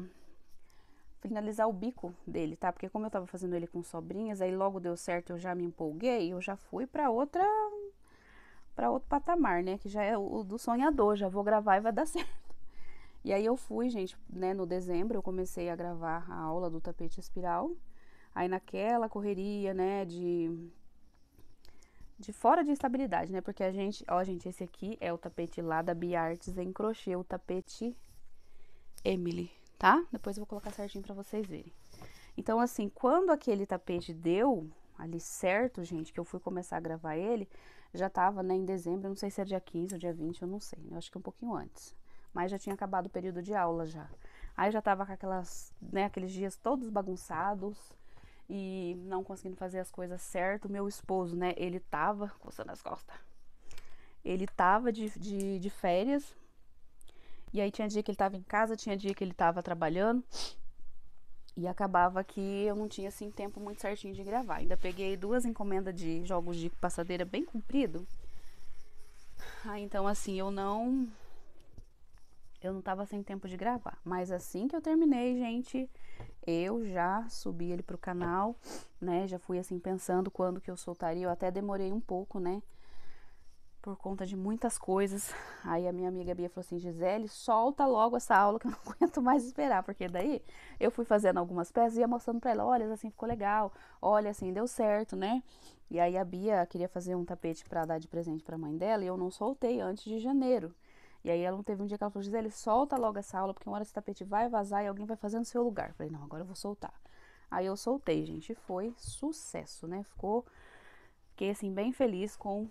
finalizar o bico dele, tá? Porque como eu tava fazendo ele com sobrinhas, aí logo deu certo, eu já me empolguei, eu já fui pra outra... Pra outro patamar, né? Que já é o do sonhador, já vou gravar e vai dar certo. E aí eu fui, gente, né? No dezembro eu comecei a gravar a aula do tapete espiral. Aí naquela correria, né? De de fora de estabilidade, né? Porque a gente, ó, gente, esse aqui é o tapete lá da Biartes em crochê, o tapete Emily tá? Depois eu vou colocar certinho para vocês verem. Então, assim, quando aquele tapete deu ali certo, gente, que eu fui começar a gravar ele, já tava, né, em dezembro, não sei se era é dia 15 ou dia 20, eu não sei, né? Eu acho que é um pouquinho antes. Mas já tinha acabado o período de aula já. Aí já tava com aquelas, né, aqueles dias todos bagunçados e não conseguindo fazer as coisas certo. Meu esposo, né, ele tava coçando as costas. Ele tava de, de, de férias, e aí tinha dia que ele estava em casa, tinha dia que ele estava trabalhando. E acabava que eu não tinha assim tempo muito certinho de gravar. Ainda peguei duas encomendas de jogos de passadeira bem comprido. Ah, então assim, eu não eu não tava sem tempo de gravar, mas assim que eu terminei, gente, eu já subi ele pro canal, né? Já fui assim pensando quando que eu soltaria, eu até demorei um pouco, né? por conta de muitas coisas. Aí a minha amiga Bia falou assim: Gisele, solta logo essa aula que eu não aguento mais esperar, porque daí eu fui fazendo algumas peças e ia mostrando para ela: olha, assim ficou legal, olha, assim deu certo, né? E aí a Bia queria fazer um tapete para dar de presente para a mãe dela e eu não soltei antes de janeiro. E aí ela não teve um dia que ela falou: Gisele, solta logo essa aula, porque uma hora esse tapete vai vazar e alguém vai fazer no seu lugar. Eu falei: não, agora eu vou soltar. Aí eu soltei, gente, e foi sucesso, né? Ficou. Fiquei assim, bem feliz com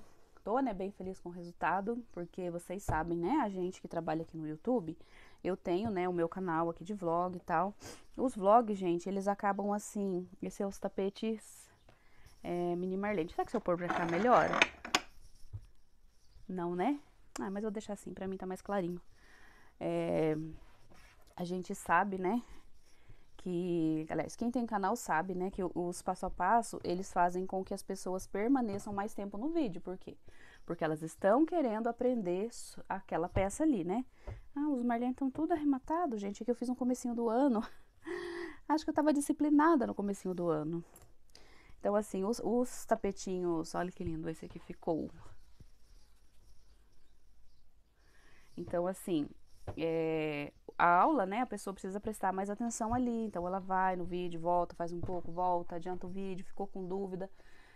tô, né, bem feliz com o resultado, porque vocês sabem, né, a gente que trabalha aqui no YouTube, eu tenho, né, o meu canal aqui de vlog e tal. Os vlogs, gente, eles acabam assim, esses são é os tapetes é, mini marlene. Será que se eu pôr pra cá melhor? Não, né? Ah, mas eu vou deixar assim, pra mim tá mais clarinho. É, a gente sabe, né, que, aliás, quem tem canal sabe, né, que os passo a passo, eles fazem com que as pessoas permaneçam mais tempo no vídeo, por quê? Porque elas estão querendo aprender aquela peça ali, né? Ah, os marlins estão tudo arrematado, gente, é que eu fiz um comecinho do ano. Acho que eu estava disciplinada no comecinho do ano. Então, assim, os, os tapetinhos, olha que lindo esse aqui ficou. Então, assim, é, a aula, né, a pessoa precisa prestar mais atenção ali. Então, ela vai no vídeo, volta, faz um pouco, volta, adianta o vídeo, ficou com dúvida.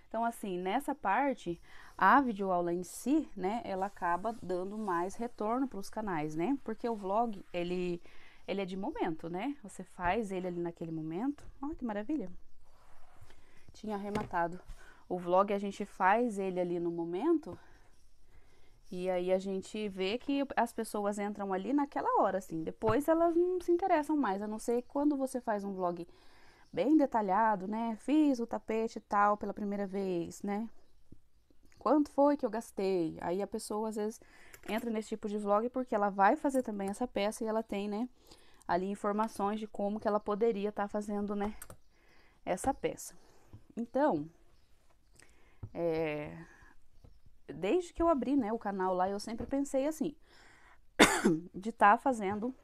Então, assim, nessa parte, a videoaula em si, né, ela acaba dando mais retorno para os canais, né? Porque o vlog, ele, ele é de momento, né? Você faz ele ali naquele momento. Olha que maravilha. Tinha arrematado. O vlog, a gente faz ele ali no momento e aí a gente vê que as pessoas entram ali naquela hora, assim. Depois elas não se interessam mais, a não ser quando você faz um vlog bem detalhado, né? Fiz o tapete e tal pela primeira vez, né? Quanto foi que eu gastei? Aí a pessoa às vezes entra nesse tipo de vlog porque ela vai fazer também essa peça e ela tem, né? Ali informações de como que ela poderia estar tá fazendo, né? Essa peça. Então, é, desde que eu abri né, o canal lá, eu sempre pensei assim, de estar tá fazendo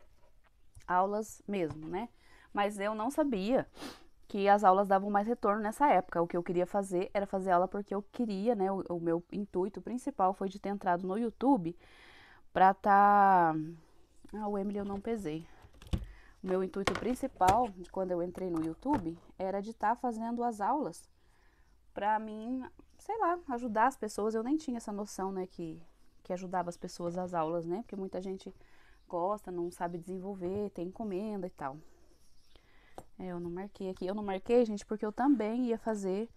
aulas mesmo, né? Mas eu não sabia que as aulas davam mais retorno nessa época. O que eu queria fazer era fazer aula porque eu queria, né? O, o meu intuito principal foi de ter entrado no YouTube pra tá. Ah, o Emily eu não pesei. O meu intuito principal de quando eu entrei no YouTube era de estar tá fazendo as aulas para mim sei lá, ajudar as pessoas. Eu nem tinha essa noção, né, que, que ajudava as pessoas às aulas, né? Porque muita gente gosta, não sabe desenvolver, tem encomenda e tal. É, eu não marquei aqui. Eu não marquei, gente, porque eu também ia fazer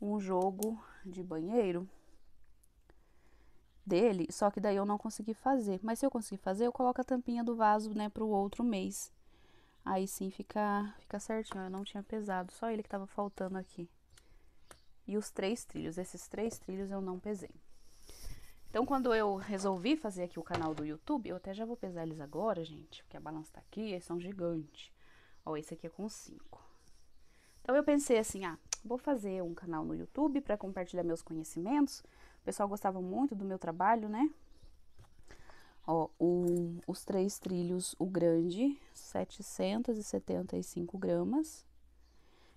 um jogo de banheiro dele, só que daí eu não consegui fazer. Mas se eu conseguir fazer, eu coloco a tampinha do vaso, né, pro outro mês. Aí sim fica, fica certinho. Eu não tinha pesado, só ele que tava faltando aqui e os três trilhos. Esses três trilhos eu não pesei. Então, quando eu resolvi fazer aqui o canal do YouTube, eu até já vou pesar eles agora, gente, porque a balança tá aqui, eles são gigantes. Ó, esse aqui é com cinco Então, eu pensei assim, ah, vou fazer um canal no YouTube para compartilhar meus conhecimentos. O pessoal gostava muito do meu trabalho, né? Ó, os três trilhos, o grande, 775 gramas.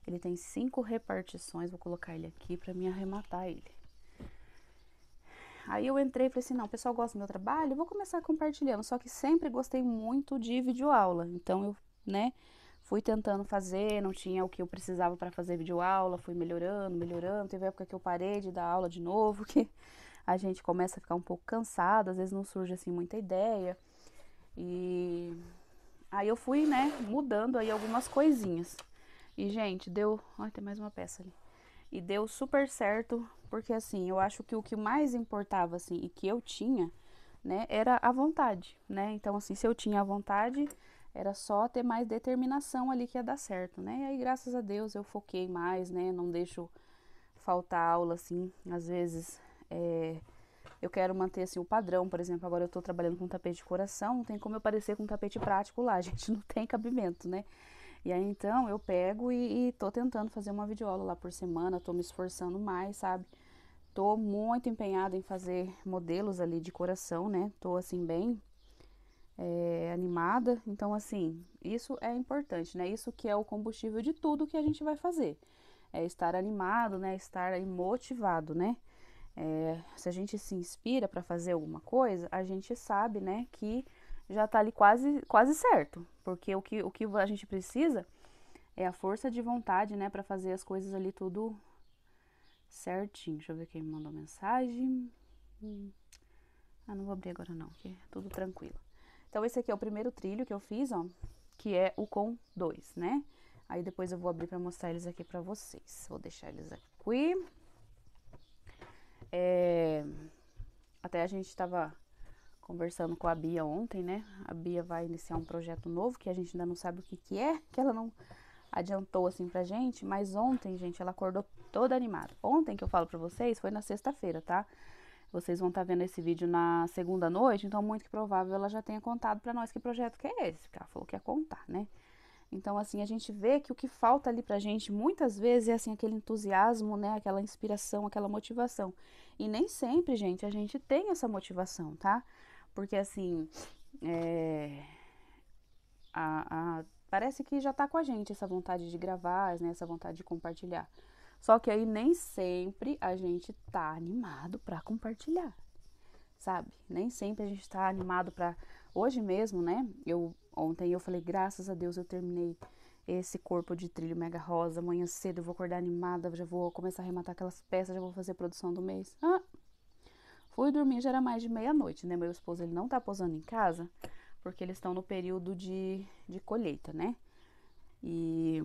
Ele tem cinco repartições, vou colocar ele aqui para me arrematar ele. Aí eu entrei e falei assim, não, o pessoal gosta do meu trabalho, vou começar compartilhando. Só que sempre gostei muito de videoaula, então eu, né, fui tentando fazer, não tinha o que eu precisava para fazer videoaula, fui melhorando, melhorando. Teve época que eu parei de dar aula de novo, que a gente começa a ficar um pouco cansado, às vezes não surge assim muita ideia. E aí eu fui, né, mudando aí algumas coisinhas. E, gente, deu. Ai, tem mais uma peça ali. E deu super certo, porque assim, eu acho que o que mais importava, assim, e que eu tinha, né, era a vontade, né? Então, assim, se eu tinha a vontade, era só ter mais determinação ali que ia dar certo, né? E aí, graças a Deus, eu foquei mais, né? Não deixo faltar aula, assim, às vezes. É, eu quero manter assim o padrão, por exemplo, agora eu tô trabalhando com tapete de coração, não tem como eu parecer com tapete prático lá, gente, não tem cabimento, né? E aí então eu pego e, e tô tentando fazer uma videoaula lá por semana, tô me esforçando mais, sabe? Tô muito empenhada em fazer modelos ali de coração, né? Tô assim bem é, animada. Então, assim, isso é importante, né? Isso que é o combustível de tudo que a gente vai fazer. É estar animado, né? Estar motivado, né? É, se a gente se inspira para fazer alguma coisa, a gente sabe, né, que já está ali quase, quase certo, porque o que, o que a gente precisa é a força de vontade, né, para fazer as coisas ali tudo certinho. Deixa eu ver quem me mandou mensagem. Hum. Ah, não vou abrir agora não, que é tudo tranquilo. Então esse aqui é o primeiro trilho que eu fiz, ó, que é o com dois, né? Aí depois eu vou abrir para mostrar eles aqui para vocês. Vou deixar eles aqui. É... Até a gente tava conversando com a Bia ontem, né? A Bia vai iniciar um projeto novo que a gente ainda não sabe o que, que é, que ela não adiantou assim pra gente, mas ontem, gente, ela acordou toda animada. Ontem que eu falo pra vocês foi na sexta-feira, tá? Vocês vão estar tá vendo esse vídeo na segunda noite, então muito que provável ela já tenha contado para nós que projeto que é esse, porque ela falou que ia contar, né? Então, assim, a gente vê que o que falta ali pra gente muitas vezes é assim aquele entusiasmo, né, aquela inspiração, aquela motivação. E nem sempre, gente, a gente tem essa motivação, tá? Porque assim, é, a, a, parece que já tá com a gente essa vontade de gravar, né, essa vontade de compartilhar. Só que aí nem sempre a gente tá animado para compartilhar, sabe? Nem sempre a gente tá animado para hoje mesmo, né? Eu ontem eu falei, graças a Deus eu terminei esse corpo de trilho mega rosa. Amanhã cedo eu vou acordar animada, já vou começar a arrematar aquelas peças, já vou fazer a produção do mês. Ah, Fui dormir, já era mais de meia-noite, né? Meu esposo, ele não tá posando em casa, porque eles estão no período de, de colheita, né? E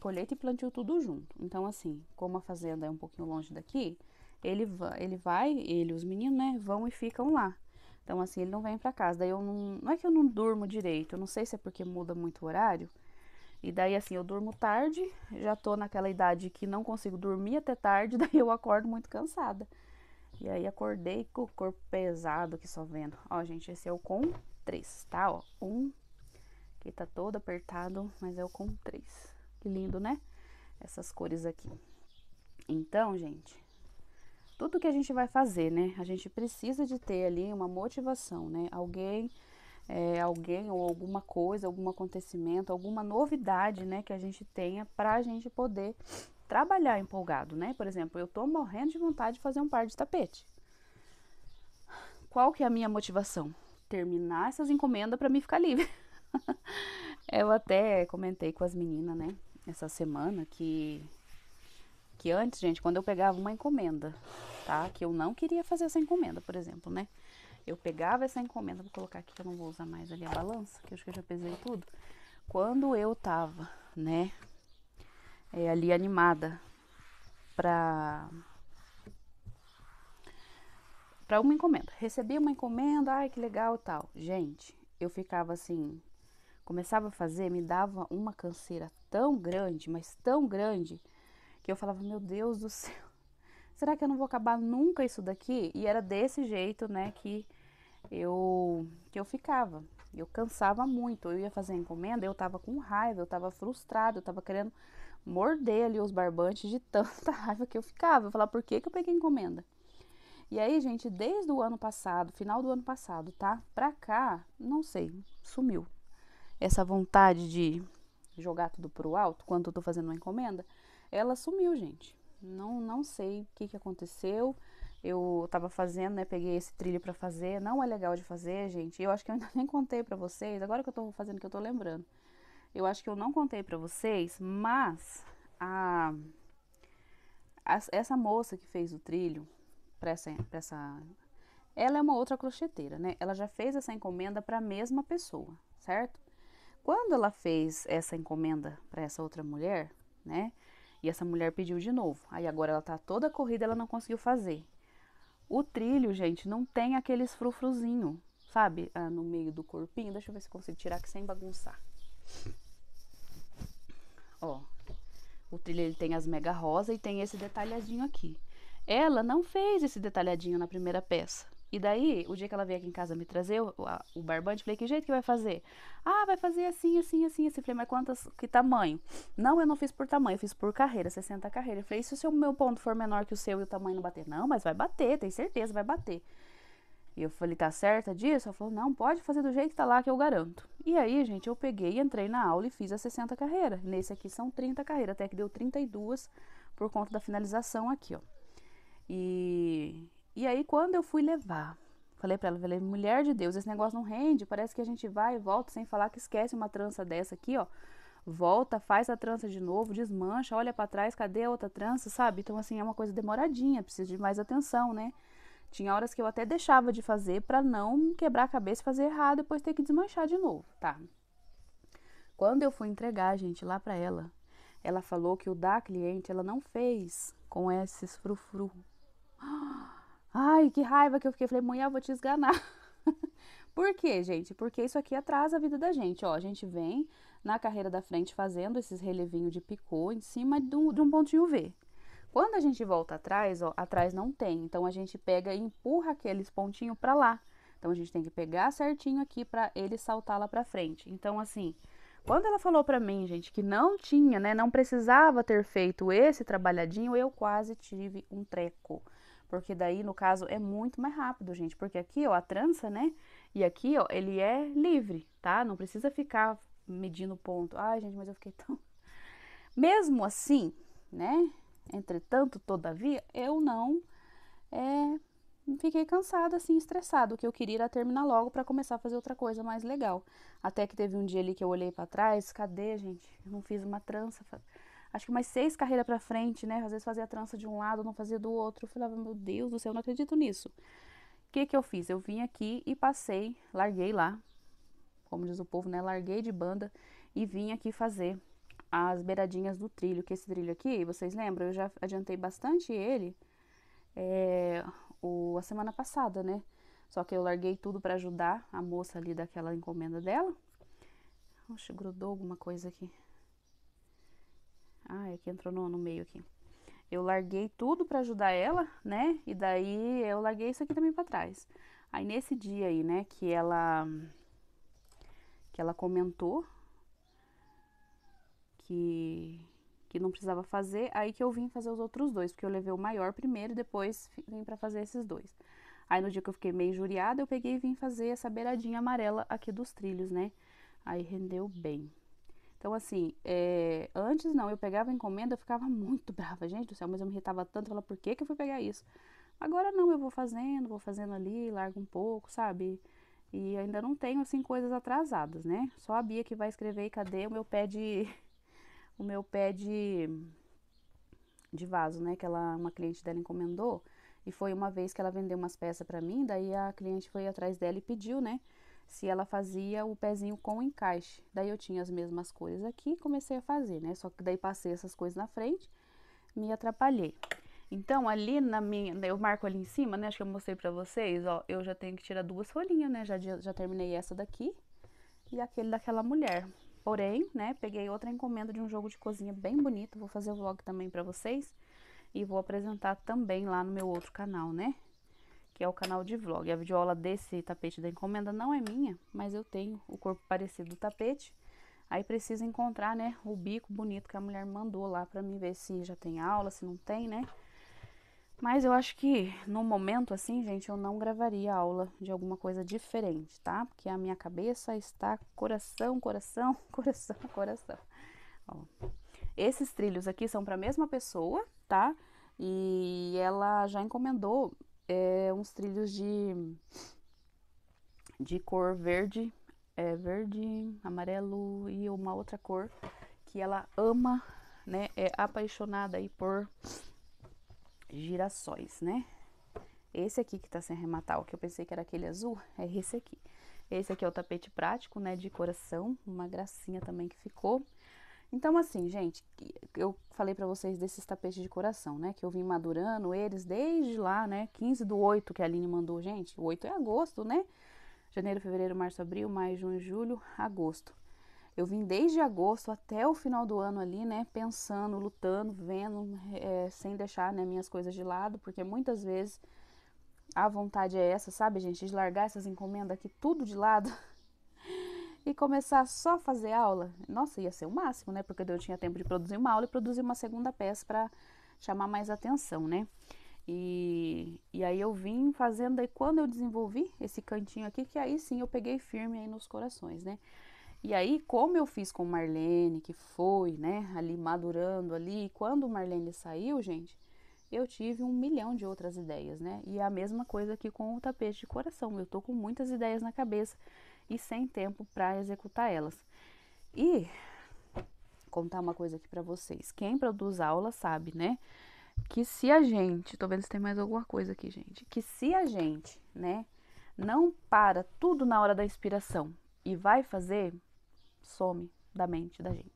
colheita e plantio tudo junto. Então, assim, como a fazenda é um pouquinho longe daqui, ele, ele vai, ele os meninos, né, vão e ficam lá. Então, assim, ele não vem para casa. Daí eu não. Não é que eu não durmo direito, eu não sei se é porque muda muito o horário. E daí, assim, eu durmo tarde, já tô naquela idade que não consigo dormir até tarde, daí eu acordo muito cansada. E aí, acordei com o corpo pesado aqui só vendo. Ó, gente, esse é o com três, tá? Ó, um, que tá todo apertado, mas é o com três. Que lindo, né? Essas cores aqui. Então, gente, tudo que a gente vai fazer, né? A gente precisa de ter ali uma motivação, né? Alguém, é, alguém ou alguma coisa, algum acontecimento, alguma novidade, né? Que a gente tenha pra gente poder trabalhar empolgado, né? Por exemplo, eu tô morrendo de vontade de fazer um par de tapete. Qual que é a minha motivação? Terminar essas encomendas para mim ficar livre. eu até comentei com as meninas, né, essa semana que que antes, gente, quando eu pegava uma encomenda, tá? Que eu não queria fazer essa encomenda, por exemplo, né? Eu pegava essa encomenda, vou colocar aqui que eu não vou usar mais ali a balança, que eu acho que eu já pesei tudo. Quando eu tava, né, é, ali animada para para uma encomenda. Recebi uma encomenda, ai que legal tal. Gente, eu ficava assim, começava a fazer, me dava uma canseira tão grande, mas tão grande, que eu falava, meu Deus do céu, será que eu não vou acabar nunca isso daqui? E era desse jeito, né, que eu, que eu ficava. Eu cansava muito, eu ia fazer a encomenda, eu tava com raiva, eu tava frustrada, eu tava querendo morder ali os barbantes de tanta raiva que eu ficava. Eu falava, por que, que eu peguei encomenda? E aí, gente, desde o ano passado, final do ano passado, tá? Pra cá, não sei, sumiu. Essa vontade de jogar tudo pro alto quando eu tô fazendo uma encomenda, ela sumiu, gente. Não, não sei o que, que aconteceu. Eu tava fazendo, né? Peguei esse trilho para fazer. Não é legal de fazer, gente. Eu acho que eu ainda nem contei para vocês. Agora que eu tô fazendo, que eu tô lembrando. Eu acho que eu não contei para vocês, mas a, a, essa moça que fez o trilho para essa, essa. Ela é uma outra crocheteira, né? Ela já fez essa encomenda para a mesma pessoa, certo? Quando ela fez essa encomenda para essa outra mulher, né? E essa mulher pediu de novo. Aí agora ela tá toda corrida, ela não conseguiu fazer. O trilho, gente, não tem aqueles frufruzinho, sabe? Ah, no meio do corpinho. Deixa eu ver se eu consigo tirar aqui sem bagunçar. Ó, o trilho ele tem as mega rosa e tem esse detalhadinho aqui. Ela não fez esse detalhadinho na primeira peça. E daí, o dia que ela veio aqui em casa me trazer o, a, o barbante, falei, que jeito que vai fazer? Ah, vai fazer assim, assim, assim, assim. Falei, mas quantas, que tamanho? Não, eu não fiz por tamanho, eu fiz por carreira, 60 carreira. Eu falei, e se o seu, meu ponto for menor que o seu e o tamanho não bater? Não, mas vai bater, tem certeza, vai bater. E eu falei, tá certa disso? Ela falou, não, pode fazer do jeito que tá lá que eu garanto. E aí, gente, eu peguei, entrei na aula e fiz a 60 carreiras. Nesse aqui são 30 carreiras, até que deu 32 por conta da finalização aqui, ó. E, e aí, quando eu fui levar, falei para ela, falei, mulher de Deus, esse negócio não rende, parece que a gente vai e volta sem falar que esquece uma trança dessa aqui, ó. Volta, faz a trança de novo, desmancha, olha para trás, cadê a outra trança, sabe? Então, assim, é uma coisa demoradinha, precisa de mais atenção, né? Tinha horas que eu até deixava de fazer para não quebrar a cabeça e fazer errado e depois ter que desmanchar de novo, tá? Quando eu fui entregar, gente, lá para ela, ela falou que o da cliente ela não fez com esses frufru. Ai, que raiva que eu fiquei. Falei, mãe, eu vou te esganar. Por quê, gente? Porque isso aqui atrasa a vida da gente. Ó, a gente vem na carreira da frente fazendo esses relevinhos de picô em cima de um, de um pontinho V. Quando a gente volta atrás, ó, atrás não tem. Então, a gente pega e empurra aqueles pontinhos para lá. Então, a gente tem que pegar certinho aqui para ele saltar lá para frente. Então, assim, quando ela falou para mim, gente, que não tinha, né, não precisava ter feito esse trabalhadinho, eu quase tive um treco. Porque daí, no caso, é muito mais rápido, gente. Porque aqui, ó, a trança, né, e aqui, ó, ele é livre, tá? Não precisa ficar medindo ponto. Ai, gente, mas eu fiquei tão... Mesmo assim, né, Entretanto, todavia, eu não é, fiquei cansada, assim, estressado, que eu queria era terminar logo para começar a fazer outra coisa mais legal. Até que teve um dia ali que eu olhei para trás, cadê, gente? Eu não fiz uma trança. Acho que mais seis carreiras para frente, né? Às vezes fazia a trança de um lado, não fazia do outro. Eu falava, meu Deus do céu, eu não acredito nisso. O que que eu fiz? Eu vim aqui e passei, larguei lá, como diz o povo, né? Larguei de banda e vim aqui fazer as beiradinhas do trilho, que esse trilho aqui, vocês lembram? Eu já adiantei bastante ele é, o, a semana passada, né? Só que eu larguei tudo para ajudar a moça ali daquela encomenda dela. Oxe, grudou alguma coisa aqui. Ah, é que entrou no, no meio aqui. Eu larguei tudo para ajudar ela, né? E daí eu larguei isso aqui também para trás. Aí nesse dia aí, né, que ela que ela comentou que, que não precisava fazer, aí que eu vim fazer os outros dois, porque eu levei o maior primeiro e depois vim para fazer esses dois. Aí no dia que eu fiquei meio juriada, eu peguei e vim fazer essa beiradinha amarela aqui dos trilhos, né? Aí rendeu bem. Então, assim, é... antes não, eu pegava a encomenda, eu ficava muito brava, gente do céu, mas eu me irritava tanto, ela, por que que eu fui pegar isso? Agora não, eu vou fazendo, vou fazendo ali, largo um pouco, sabe? E ainda não tenho, assim, coisas atrasadas, né? Só a Bia que vai escrever e cadê o meu pé de, o meu pé de, de vaso, né? Que ela, uma cliente dela encomendou. E foi uma vez que ela vendeu umas peças para mim, daí a cliente foi atrás dela e pediu, né? Se ela fazia o pezinho com encaixe. Daí eu tinha as mesmas cores aqui e comecei a fazer, né? Só que daí passei essas coisas na frente, me atrapalhei. Então, ali na minha, né, eu marco ali em cima, né? Acho que eu mostrei pra vocês, ó. Eu já tenho que tirar duas folhinhas, né? Já, já terminei essa daqui e aquele daquela mulher. Porém, né, peguei outra encomenda de um jogo de cozinha bem bonito, vou fazer o vlog também pra vocês. E vou apresentar também lá no meu outro canal, né? Que é o canal de vlog. A videoaula desse tapete da encomenda não é minha, mas eu tenho o corpo parecido do tapete. Aí precisa encontrar, né, o bico bonito que a mulher mandou lá pra mim ver se já tem aula, se não tem, né? Mas eu acho que no momento assim, gente, eu não gravaria aula de alguma coisa diferente, tá? Porque a minha cabeça está coração, coração, coração, coração. Ó. Esses trilhos aqui são para a mesma pessoa, tá? E ela já encomendou é, uns trilhos de de cor verde, é, verde, amarelo e uma outra cor que ela ama, né? É apaixonada aí por girassóis, né? Esse aqui que tá sem arrematar, o que eu pensei que era aquele azul, é esse aqui. Esse aqui é o tapete prático, né, de coração, uma gracinha também que ficou. Então, assim, gente, eu falei para vocês desses tapetes de coração, né, que eu vim madurando eles desde lá, né, 15 do 8 que a Aline mandou, gente, o 8 é agosto, né, janeiro, fevereiro, março, abril, maio, junho, julho, agosto. Eu vim desde agosto até o final do ano ali, né? Pensando, lutando, vendo, é, sem deixar né, minhas coisas de lado, porque muitas vezes a vontade é essa, sabe, gente? De largar essas encomendas aqui tudo de lado e começar só a fazer aula. Nossa, ia ser o máximo, né? Porque eu tinha tempo de produzir uma aula e produzir uma segunda peça para chamar mais atenção, né? E, e aí eu vim fazendo, e quando eu desenvolvi esse cantinho aqui, que aí sim eu peguei firme aí nos corações, né? E aí, como eu fiz com Marlene, que foi, né, ali madurando ali, quando Marlene saiu, gente, eu tive um milhão de outras ideias, né? E é a mesma coisa aqui com o tapete de coração. Eu tô com muitas ideias na cabeça e sem tempo para executar elas. E contar uma coisa aqui para vocês. Quem produz aula sabe, né? Que se a gente, tô vendo se tem mais alguma coisa aqui, gente, que se a gente, né, não para tudo na hora da inspiração e vai fazer, some da mente da gente.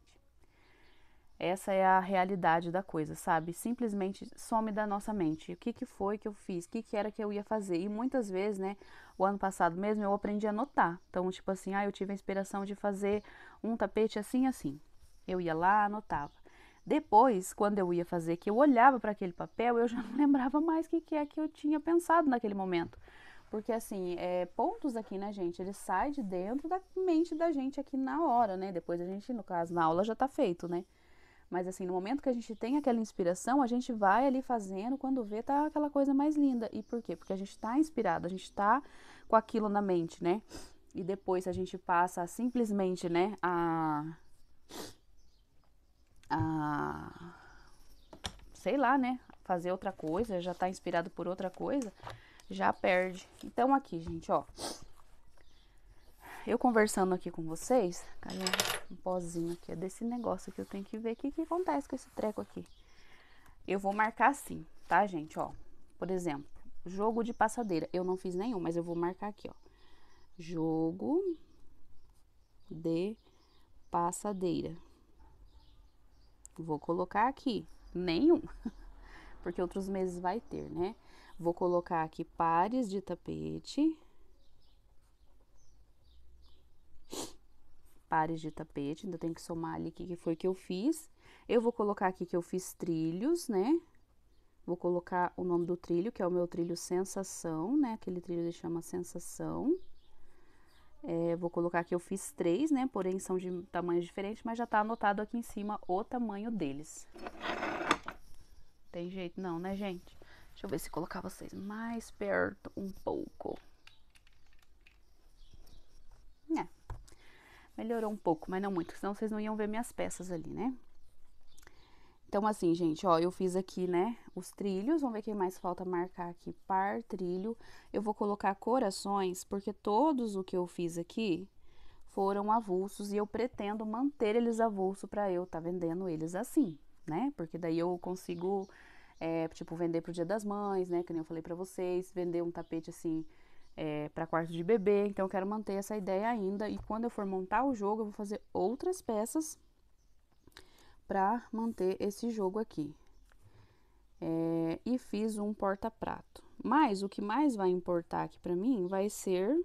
Essa é a realidade da coisa, sabe? Simplesmente some da nossa mente. O que, que foi que eu fiz? O que, que era que eu ia fazer? E muitas vezes, né? O ano passado mesmo eu aprendi a anotar. Então, tipo assim, ah, eu tive a inspiração de fazer um tapete assim, assim. Eu ia lá, anotava. Depois, quando eu ia fazer, que eu olhava para aquele papel, eu já não lembrava mais o que, que é que eu tinha pensado naquele momento. Porque, assim, é, pontos aqui, né, gente? Ele sai de dentro da mente da gente aqui na hora, né? Depois a gente, no caso, na aula já tá feito, né? Mas, assim, no momento que a gente tem aquela inspiração, a gente vai ali fazendo, quando vê, tá aquela coisa mais linda. E por quê? Porque a gente tá inspirado, a gente tá com aquilo na mente, né? E depois a gente passa simplesmente, né, a. a. sei lá, né? Fazer outra coisa, já tá inspirado por outra coisa já perde. Então, aqui, gente, ó. Eu conversando aqui com vocês, cadê um pozinho aqui? É desse negócio que eu tenho que ver o que, que acontece com esse treco aqui. Eu vou marcar assim, tá, gente? Ó, por exemplo, jogo de passadeira. Eu não fiz nenhum, mas eu vou marcar aqui, ó. Jogo de passadeira. Vou colocar aqui, nenhum, porque outros meses vai ter, né? Vou colocar aqui pares de tapete. Pares de tapete, ainda tem que somar ali o que foi que eu fiz. Eu vou colocar aqui que eu fiz trilhos, né? Vou colocar o nome do trilho, que é o meu trilho Sensação, né? Aquele trilho ele chama Sensação. É, vou colocar que eu fiz três, né? Porém, são de tamanhos diferentes, mas já tá anotado aqui em cima o tamanho deles. Tem jeito não, né, gente? Deixa eu ver se colocar vocês mais perto um pouco. É. Melhorou um pouco, mas não muito, senão vocês não iam ver minhas peças ali, né? Então, assim, gente, ó, eu fiz aqui, né, os trilhos. Vamos ver quem mais falta marcar aqui. Par, trilho. Eu vou colocar corações, porque todos o que eu fiz aqui foram avulsos. E eu pretendo manter eles avulso pra eu tá vendendo eles assim, né? Porque daí eu consigo é, tipo, vender pro Dia das Mães, né? Que nem eu falei para vocês. Vender um tapete assim é, para quarto de bebê. Então, eu quero manter essa ideia ainda. E quando eu for montar o jogo, eu vou fazer outras peças para manter esse jogo aqui. É, e fiz um porta-prato. Mas o que mais vai importar aqui para mim vai ser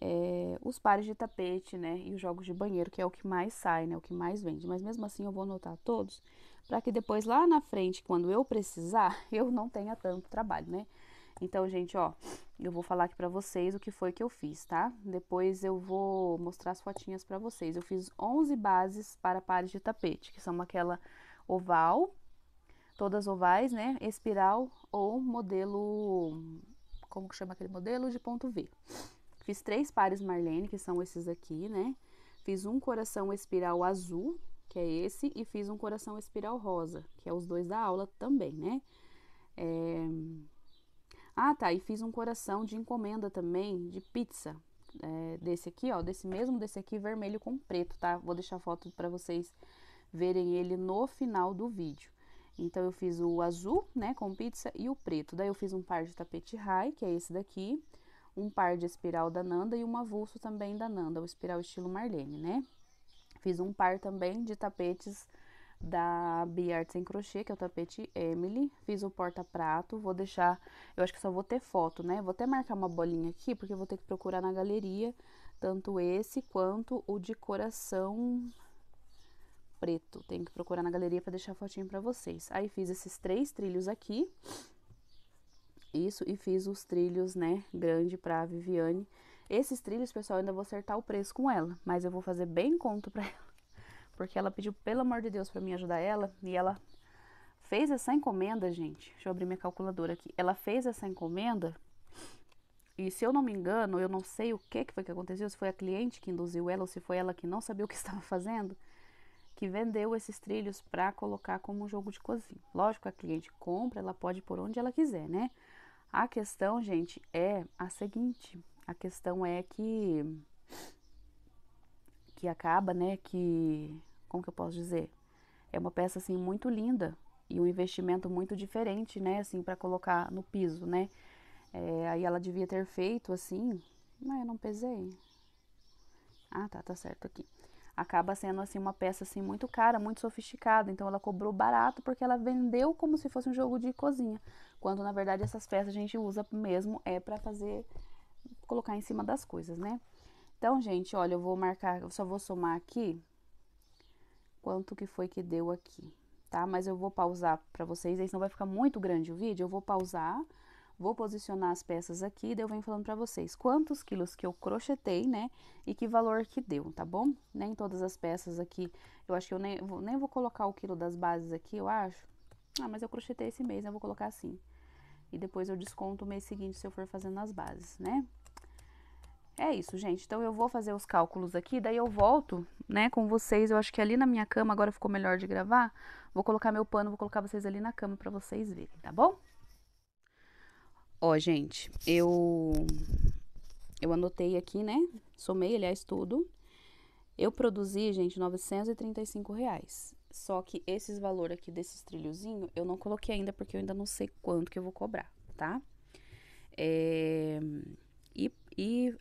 é, os pares de tapete, né? E os jogos de banheiro, que é o que mais sai, né? O que mais vende. Mas mesmo assim eu vou anotar todos, para que depois lá na frente, quando eu precisar, eu não tenha tanto trabalho, né? Então, gente, ó, eu vou falar aqui para vocês o que foi que eu fiz, tá? Depois eu vou mostrar as fotinhas para vocês. Eu fiz 11 bases para pares de tapete, que são aquela oval, todas ovais, né? Espiral ou modelo, como que chama aquele modelo? De ponto V. Fiz três pares Marlene, que são esses aqui, né? Fiz um coração espiral azul, que é esse, e fiz um coração espiral rosa, que é os dois da aula também, né? É... Ah, tá, e fiz um coração de encomenda também, de pizza, é, desse aqui, ó, desse mesmo, desse aqui, vermelho com preto, tá? Vou deixar a foto para vocês verem ele no final do vídeo. Então, eu fiz o azul, né, com pizza, e o preto. Daí, eu fiz um par de tapete high, que é esse daqui, um par de espiral da Nanda e um avulso também da Nanda, o espiral estilo Marlene, né? Fiz um par também de tapetes da Biart Sem Crochê, que é o tapete Emily. Fiz o porta-prato, vou deixar... Eu acho que só vou ter foto, né? Vou até marcar uma bolinha aqui, porque eu vou ter que procurar na galeria tanto esse quanto o de coração preto. Tem que procurar na galeria para deixar a fotinho para vocês. Aí fiz esses três trilhos aqui. Isso, e fiz os trilhos, né, grande pra Viviane, esses trilhos, pessoal, ainda vou acertar o preço com ela, mas eu vou fazer bem conto pra ela. Porque ela pediu, pelo amor de Deus, pra mim ajudar ela, e ela fez essa encomenda, gente. Deixa eu abrir minha calculadora aqui. Ela fez essa encomenda, e se eu não me engano, eu não sei o que, que foi que aconteceu, se foi a cliente que induziu ela, ou se foi ela que não sabia o que estava fazendo, que vendeu esses trilhos para colocar como um jogo de cozinha. Lógico, a cliente compra, ela pode ir por onde ela quiser, né? A questão, gente, é a seguinte. A questão é que que acaba, né, que como que eu posso dizer? É uma peça assim muito linda e um investimento muito diferente, né, assim para colocar no piso, né? É, aí ela devia ter feito assim, mas eu não pesei. Ah, tá, tá certo aqui. Acaba sendo assim uma peça assim muito cara, muito sofisticada, então ela cobrou barato porque ela vendeu como se fosse um jogo de cozinha, quando na verdade essas peças a gente usa mesmo é para fazer colocar em cima das coisas, né? Então, gente, olha, eu vou marcar, eu só vou somar aqui quanto que foi que deu aqui, tá? Mas eu vou pausar pra vocês, aí senão vai ficar muito grande o vídeo, eu vou pausar, vou posicionar as peças aqui, daí eu venho falando pra vocês quantos quilos que eu crochetei, né? E que valor que deu, tá bom? Nem todas as peças aqui, eu acho que eu nem vou, nem vou colocar o quilo das bases aqui, eu acho. Ah, mas eu crochetei esse mês, né? Eu vou colocar assim. E depois eu desconto o mês seguinte se eu for fazendo as bases, né? É isso, gente. Então eu vou fazer os cálculos aqui, daí eu volto, né, com vocês. Eu acho que ali na minha cama agora ficou melhor de gravar. Vou colocar meu pano, vou colocar vocês ali na cama para vocês verem, tá bom? Ó, gente, eu eu anotei aqui, né? Somei, aliás, tudo. Eu produzi, gente, 935 reais. Só que esses valor aqui desses trilhozinho eu não coloquei ainda porque eu ainda não sei quanto que eu vou cobrar, tá? É... E, e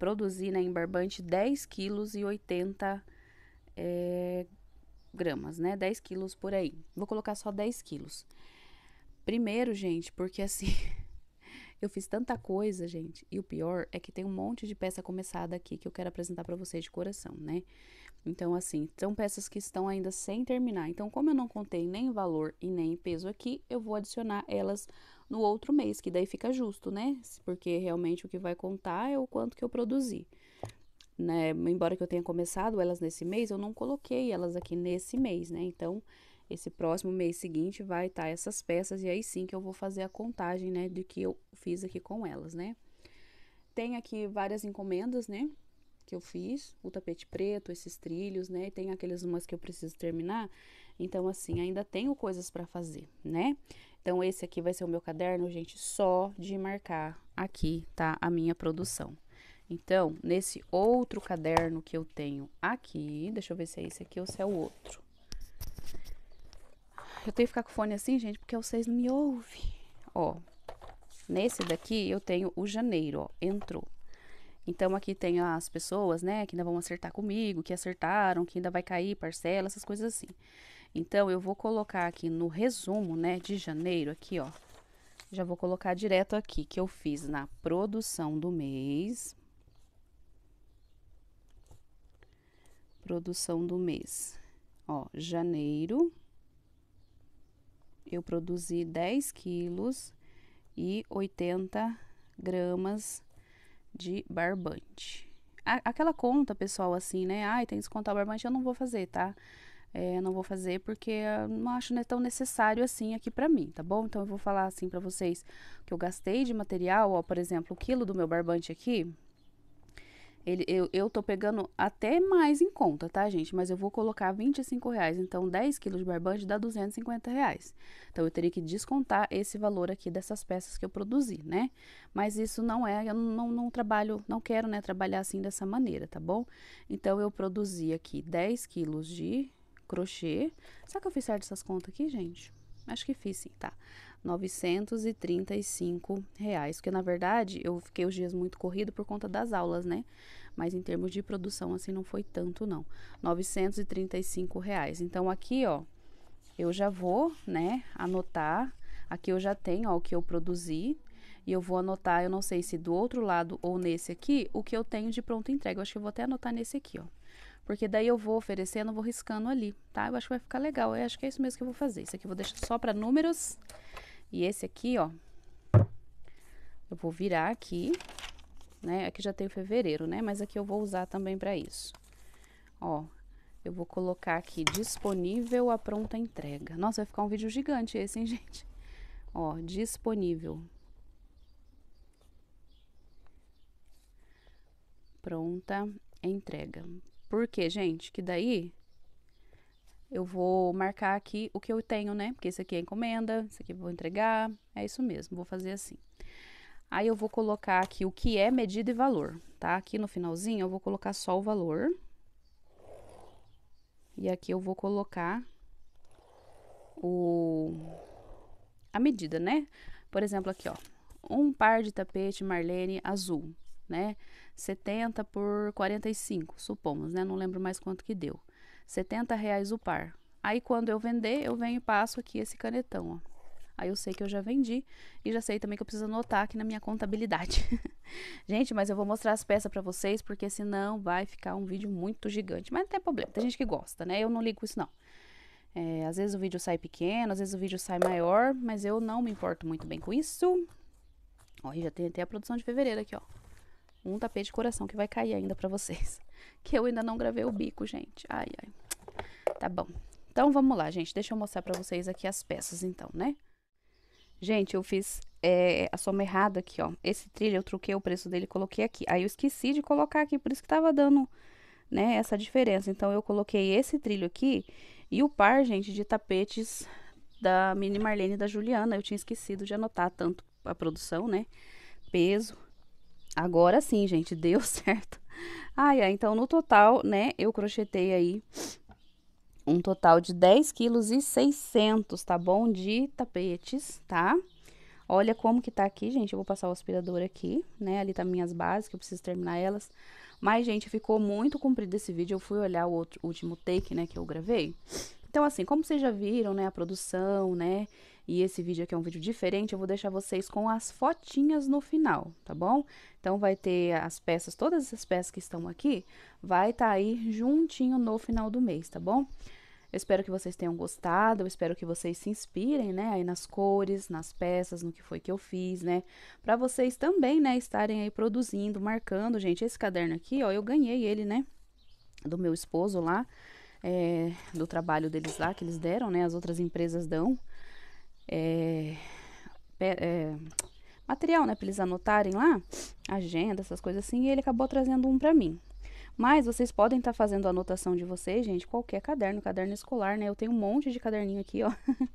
produzir né, em barbante 10 quilos e 80 é, gramas, né? 10 quilos por aí. Vou colocar só 10 quilos. Primeiro, gente, porque assim, eu fiz tanta coisa, gente, e o pior é que tem um monte de peça começada aqui que eu quero apresentar para vocês de coração, né? Então, assim, são peças que estão ainda sem terminar. Então, como eu não contei nem valor e nem peso aqui, eu vou adicionar elas no outro mês, que daí fica justo, né? Porque realmente o que vai contar é o quanto que eu produzi. Né? Embora que eu tenha começado elas nesse mês, eu não coloquei elas aqui nesse mês, né? Então, esse próximo mês seguinte vai estar tá essas peças e aí sim que eu vou fazer a contagem, né, de que eu fiz aqui com elas, né? Tem aqui várias encomendas, né? que eu fiz, o tapete preto, esses trilhos, né? E tem aqueles umas que eu preciso terminar. Então, assim, ainda tenho coisas para fazer, né? Então, esse aqui vai ser o meu caderno, gente, só de marcar aqui, tá? A minha produção. Então, nesse outro caderno que eu tenho aqui, deixa eu ver se é esse aqui ou se é o outro. Eu tenho que ficar com o fone assim, gente, porque vocês não me ouvem. Ó, nesse daqui eu tenho o janeiro, ó, entrou. Então aqui tem as pessoas, né, que ainda vão acertar comigo, que acertaram, que ainda vai cair parcela, essas coisas assim. Então eu vou colocar aqui no resumo, né, de janeiro aqui, ó. Já vou colocar direto aqui que eu fiz na produção do mês. Produção do mês. Ó, janeiro eu produzi 10 quilos e 80 gramas de barbante. A, aquela conta, pessoal, assim, né? Ai, tem que descontar o barbante, eu não vou fazer, tá? É, não vou fazer porque eu não acho né, tão necessário assim aqui para mim, tá bom? Então eu vou falar assim para vocês que eu gastei de material, ó, por exemplo, o quilo do meu barbante aqui, ele, eu, eu tô pegando até mais em conta, tá, gente? Mas eu vou colocar 25 reais. Então, 10 quilos de barbante dá 250 reais. Então, eu teria que descontar esse valor aqui dessas peças que eu produzi, né? Mas isso não é, eu não, não trabalho, não quero, né, trabalhar assim dessa maneira, tá bom? Então, eu produzi aqui 10 quilos de crochê. Será que eu fiz certo essas contas aqui, gente? Acho que fiz sim, tá? 935 reais, porque na verdade eu fiquei os dias muito corrido por conta das aulas, né? Mas em termos de produção assim não foi tanto não. 935 reais. Então aqui, ó, eu já vou, né, anotar. Aqui eu já tenho ó, o que eu produzi, e eu vou anotar, eu não sei se do outro lado ou nesse aqui, o que eu tenho de pronto entrega. Eu acho que eu vou até anotar nesse aqui, ó. Porque daí eu vou oferecendo, vou riscando ali, tá? Eu acho que vai ficar legal. Eu acho que é isso mesmo que eu vou fazer. Isso aqui eu vou deixar só para números. E esse aqui, ó, eu vou virar aqui, né? Aqui já tem o fevereiro, né? Mas aqui eu vou usar também para isso. Ó, eu vou colocar aqui disponível a pronta entrega. Nossa, vai ficar um vídeo gigante esse, hein, gente? Ó, disponível. Pronta entrega. Por quê, gente? Que daí eu vou marcar aqui o que eu tenho, né? Porque isso aqui é encomenda, isso aqui eu vou entregar, é isso mesmo, vou fazer assim. Aí eu vou colocar aqui o que é medida e valor, tá? Aqui no finalzinho eu vou colocar só o valor. E aqui eu vou colocar o a medida, né? Por exemplo, aqui, ó, um par de tapete Marlene azul, né? 70 por 45, supomos, né? Não lembro mais quanto que deu. 70 reais o par. Aí quando eu vender, eu venho e passo aqui esse canetão, ó. Aí eu sei que eu já vendi e já sei também que eu preciso anotar aqui na minha contabilidade. gente, mas eu vou mostrar as peças para vocês, porque senão vai ficar um vídeo muito gigante. Mas não tem problema, tem gente que gosta, né? Eu não ligo isso não. É, às vezes o vídeo sai pequeno, às vezes o vídeo sai maior, mas eu não me importo muito bem com isso. Ó, já tem até a produção de fevereiro aqui, ó. Um tapete de coração que vai cair ainda para vocês que eu ainda não gravei o bico, gente. Ai, ai. Tá bom. Então, vamos lá, gente. Deixa eu mostrar pra vocês aqui as peças, então, né? Gente, eu fiz é, a soma errada aqui, ó. Esse trilho, eu troquei o preço dele e coloquei aqui. Aí, eu esqueci de colocar aqui, por isso que tava dando, né, essa diferença. Então, eu coloquei esse trilho aqui e o par, gente, de tapetes da Mini Marlene e da Juliana. Eu tinha esquecido de anotar tanto a produção, né? Peso. Agora sim, gente, deu certo. Ai, ai, então no total, né, eu crochetei aí um total de 10,6 quilos e tá bom? De tapetes, tá? Olha como que tá aqui, gente, eu vou passar o aspirador aqui, né, ali tá minhas bases, que eu preciso terminar elas. Mas, gente, ficou muito comprido esse vídeo, eu fui olhar o outro, último take, né, que eu gravei. Então, assim, como vocês já viram, né, a produção, né, e esse vídeo aqui é um vídeo diferente, eu vou deixar vocês com as fotinhas no final, tá bom? Então, vai ter as peças, todas essas peças que estão aqui, vai estar tá aí juntinho no final do mês, tá bom? Eu espero que vocês tenham gostado, eu espero que vocês se inspirem, né, aí nas cores, nas peças, no que foi que eu fiz, né? Para vocês também, né, estarem aí produzindo, marcando, gente, esse caderno aqui, ó, eu ganhei ele, né, do meu esposo lá, é, do trabalho deles lá que eles deram, né, as outras empresas dão é, é, material, né, para eles anotarem lá, agenda, essas coisas assim, e ele acabou trazendo um para mim. Mas vocês podem estar tá fazendo a anotação de vocês, gente, qualquer caderno, caderno escolar, né? Eu tenho um monte de caderninho aqui, ó.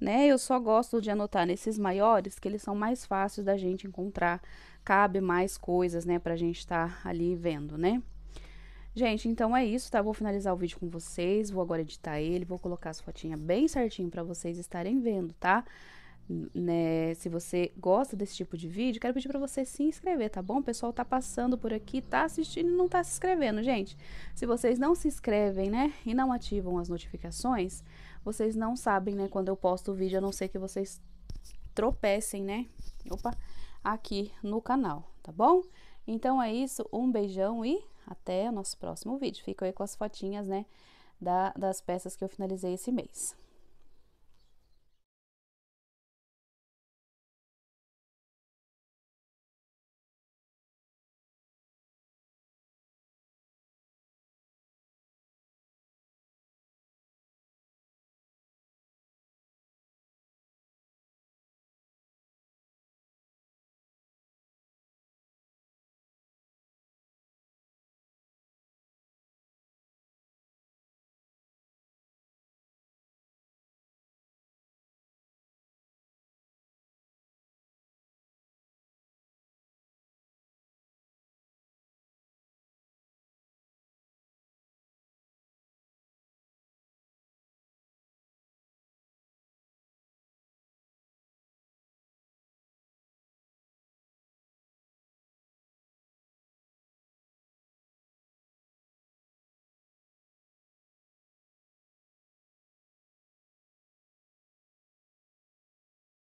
né? Eu só gosto de anotar nesses maiores, que eles são mais fáceis da gente encontrar, cabe mais coisas, né, pra gente estar tá ali vendo, né? Gente, então é isso, tá? Vou finalizar o vídeo com vocês, vou agora editar ele, vou colocar as fotinhas bem certinho pra vocês estarem vendo, tá? Né, se você gosta desse tipo de vídeo, quero pedir para você se inscrever, tá bom? O pessoal tá passando por aqui, tá assistindo e não tá se inscrevendo, gente. Se vocês não se inscrevem, né, e não ativam as notificações, vocês não sabem, né, quando eu posto o vídeo, a não ser que vocês tropecem, né, opa, aqui no canal, tá bom? Então é isso, um beijão e até o nosso próximo vídeo. Fico aí com as fotinhas, né, da, das peças que eu finalizei esse mês.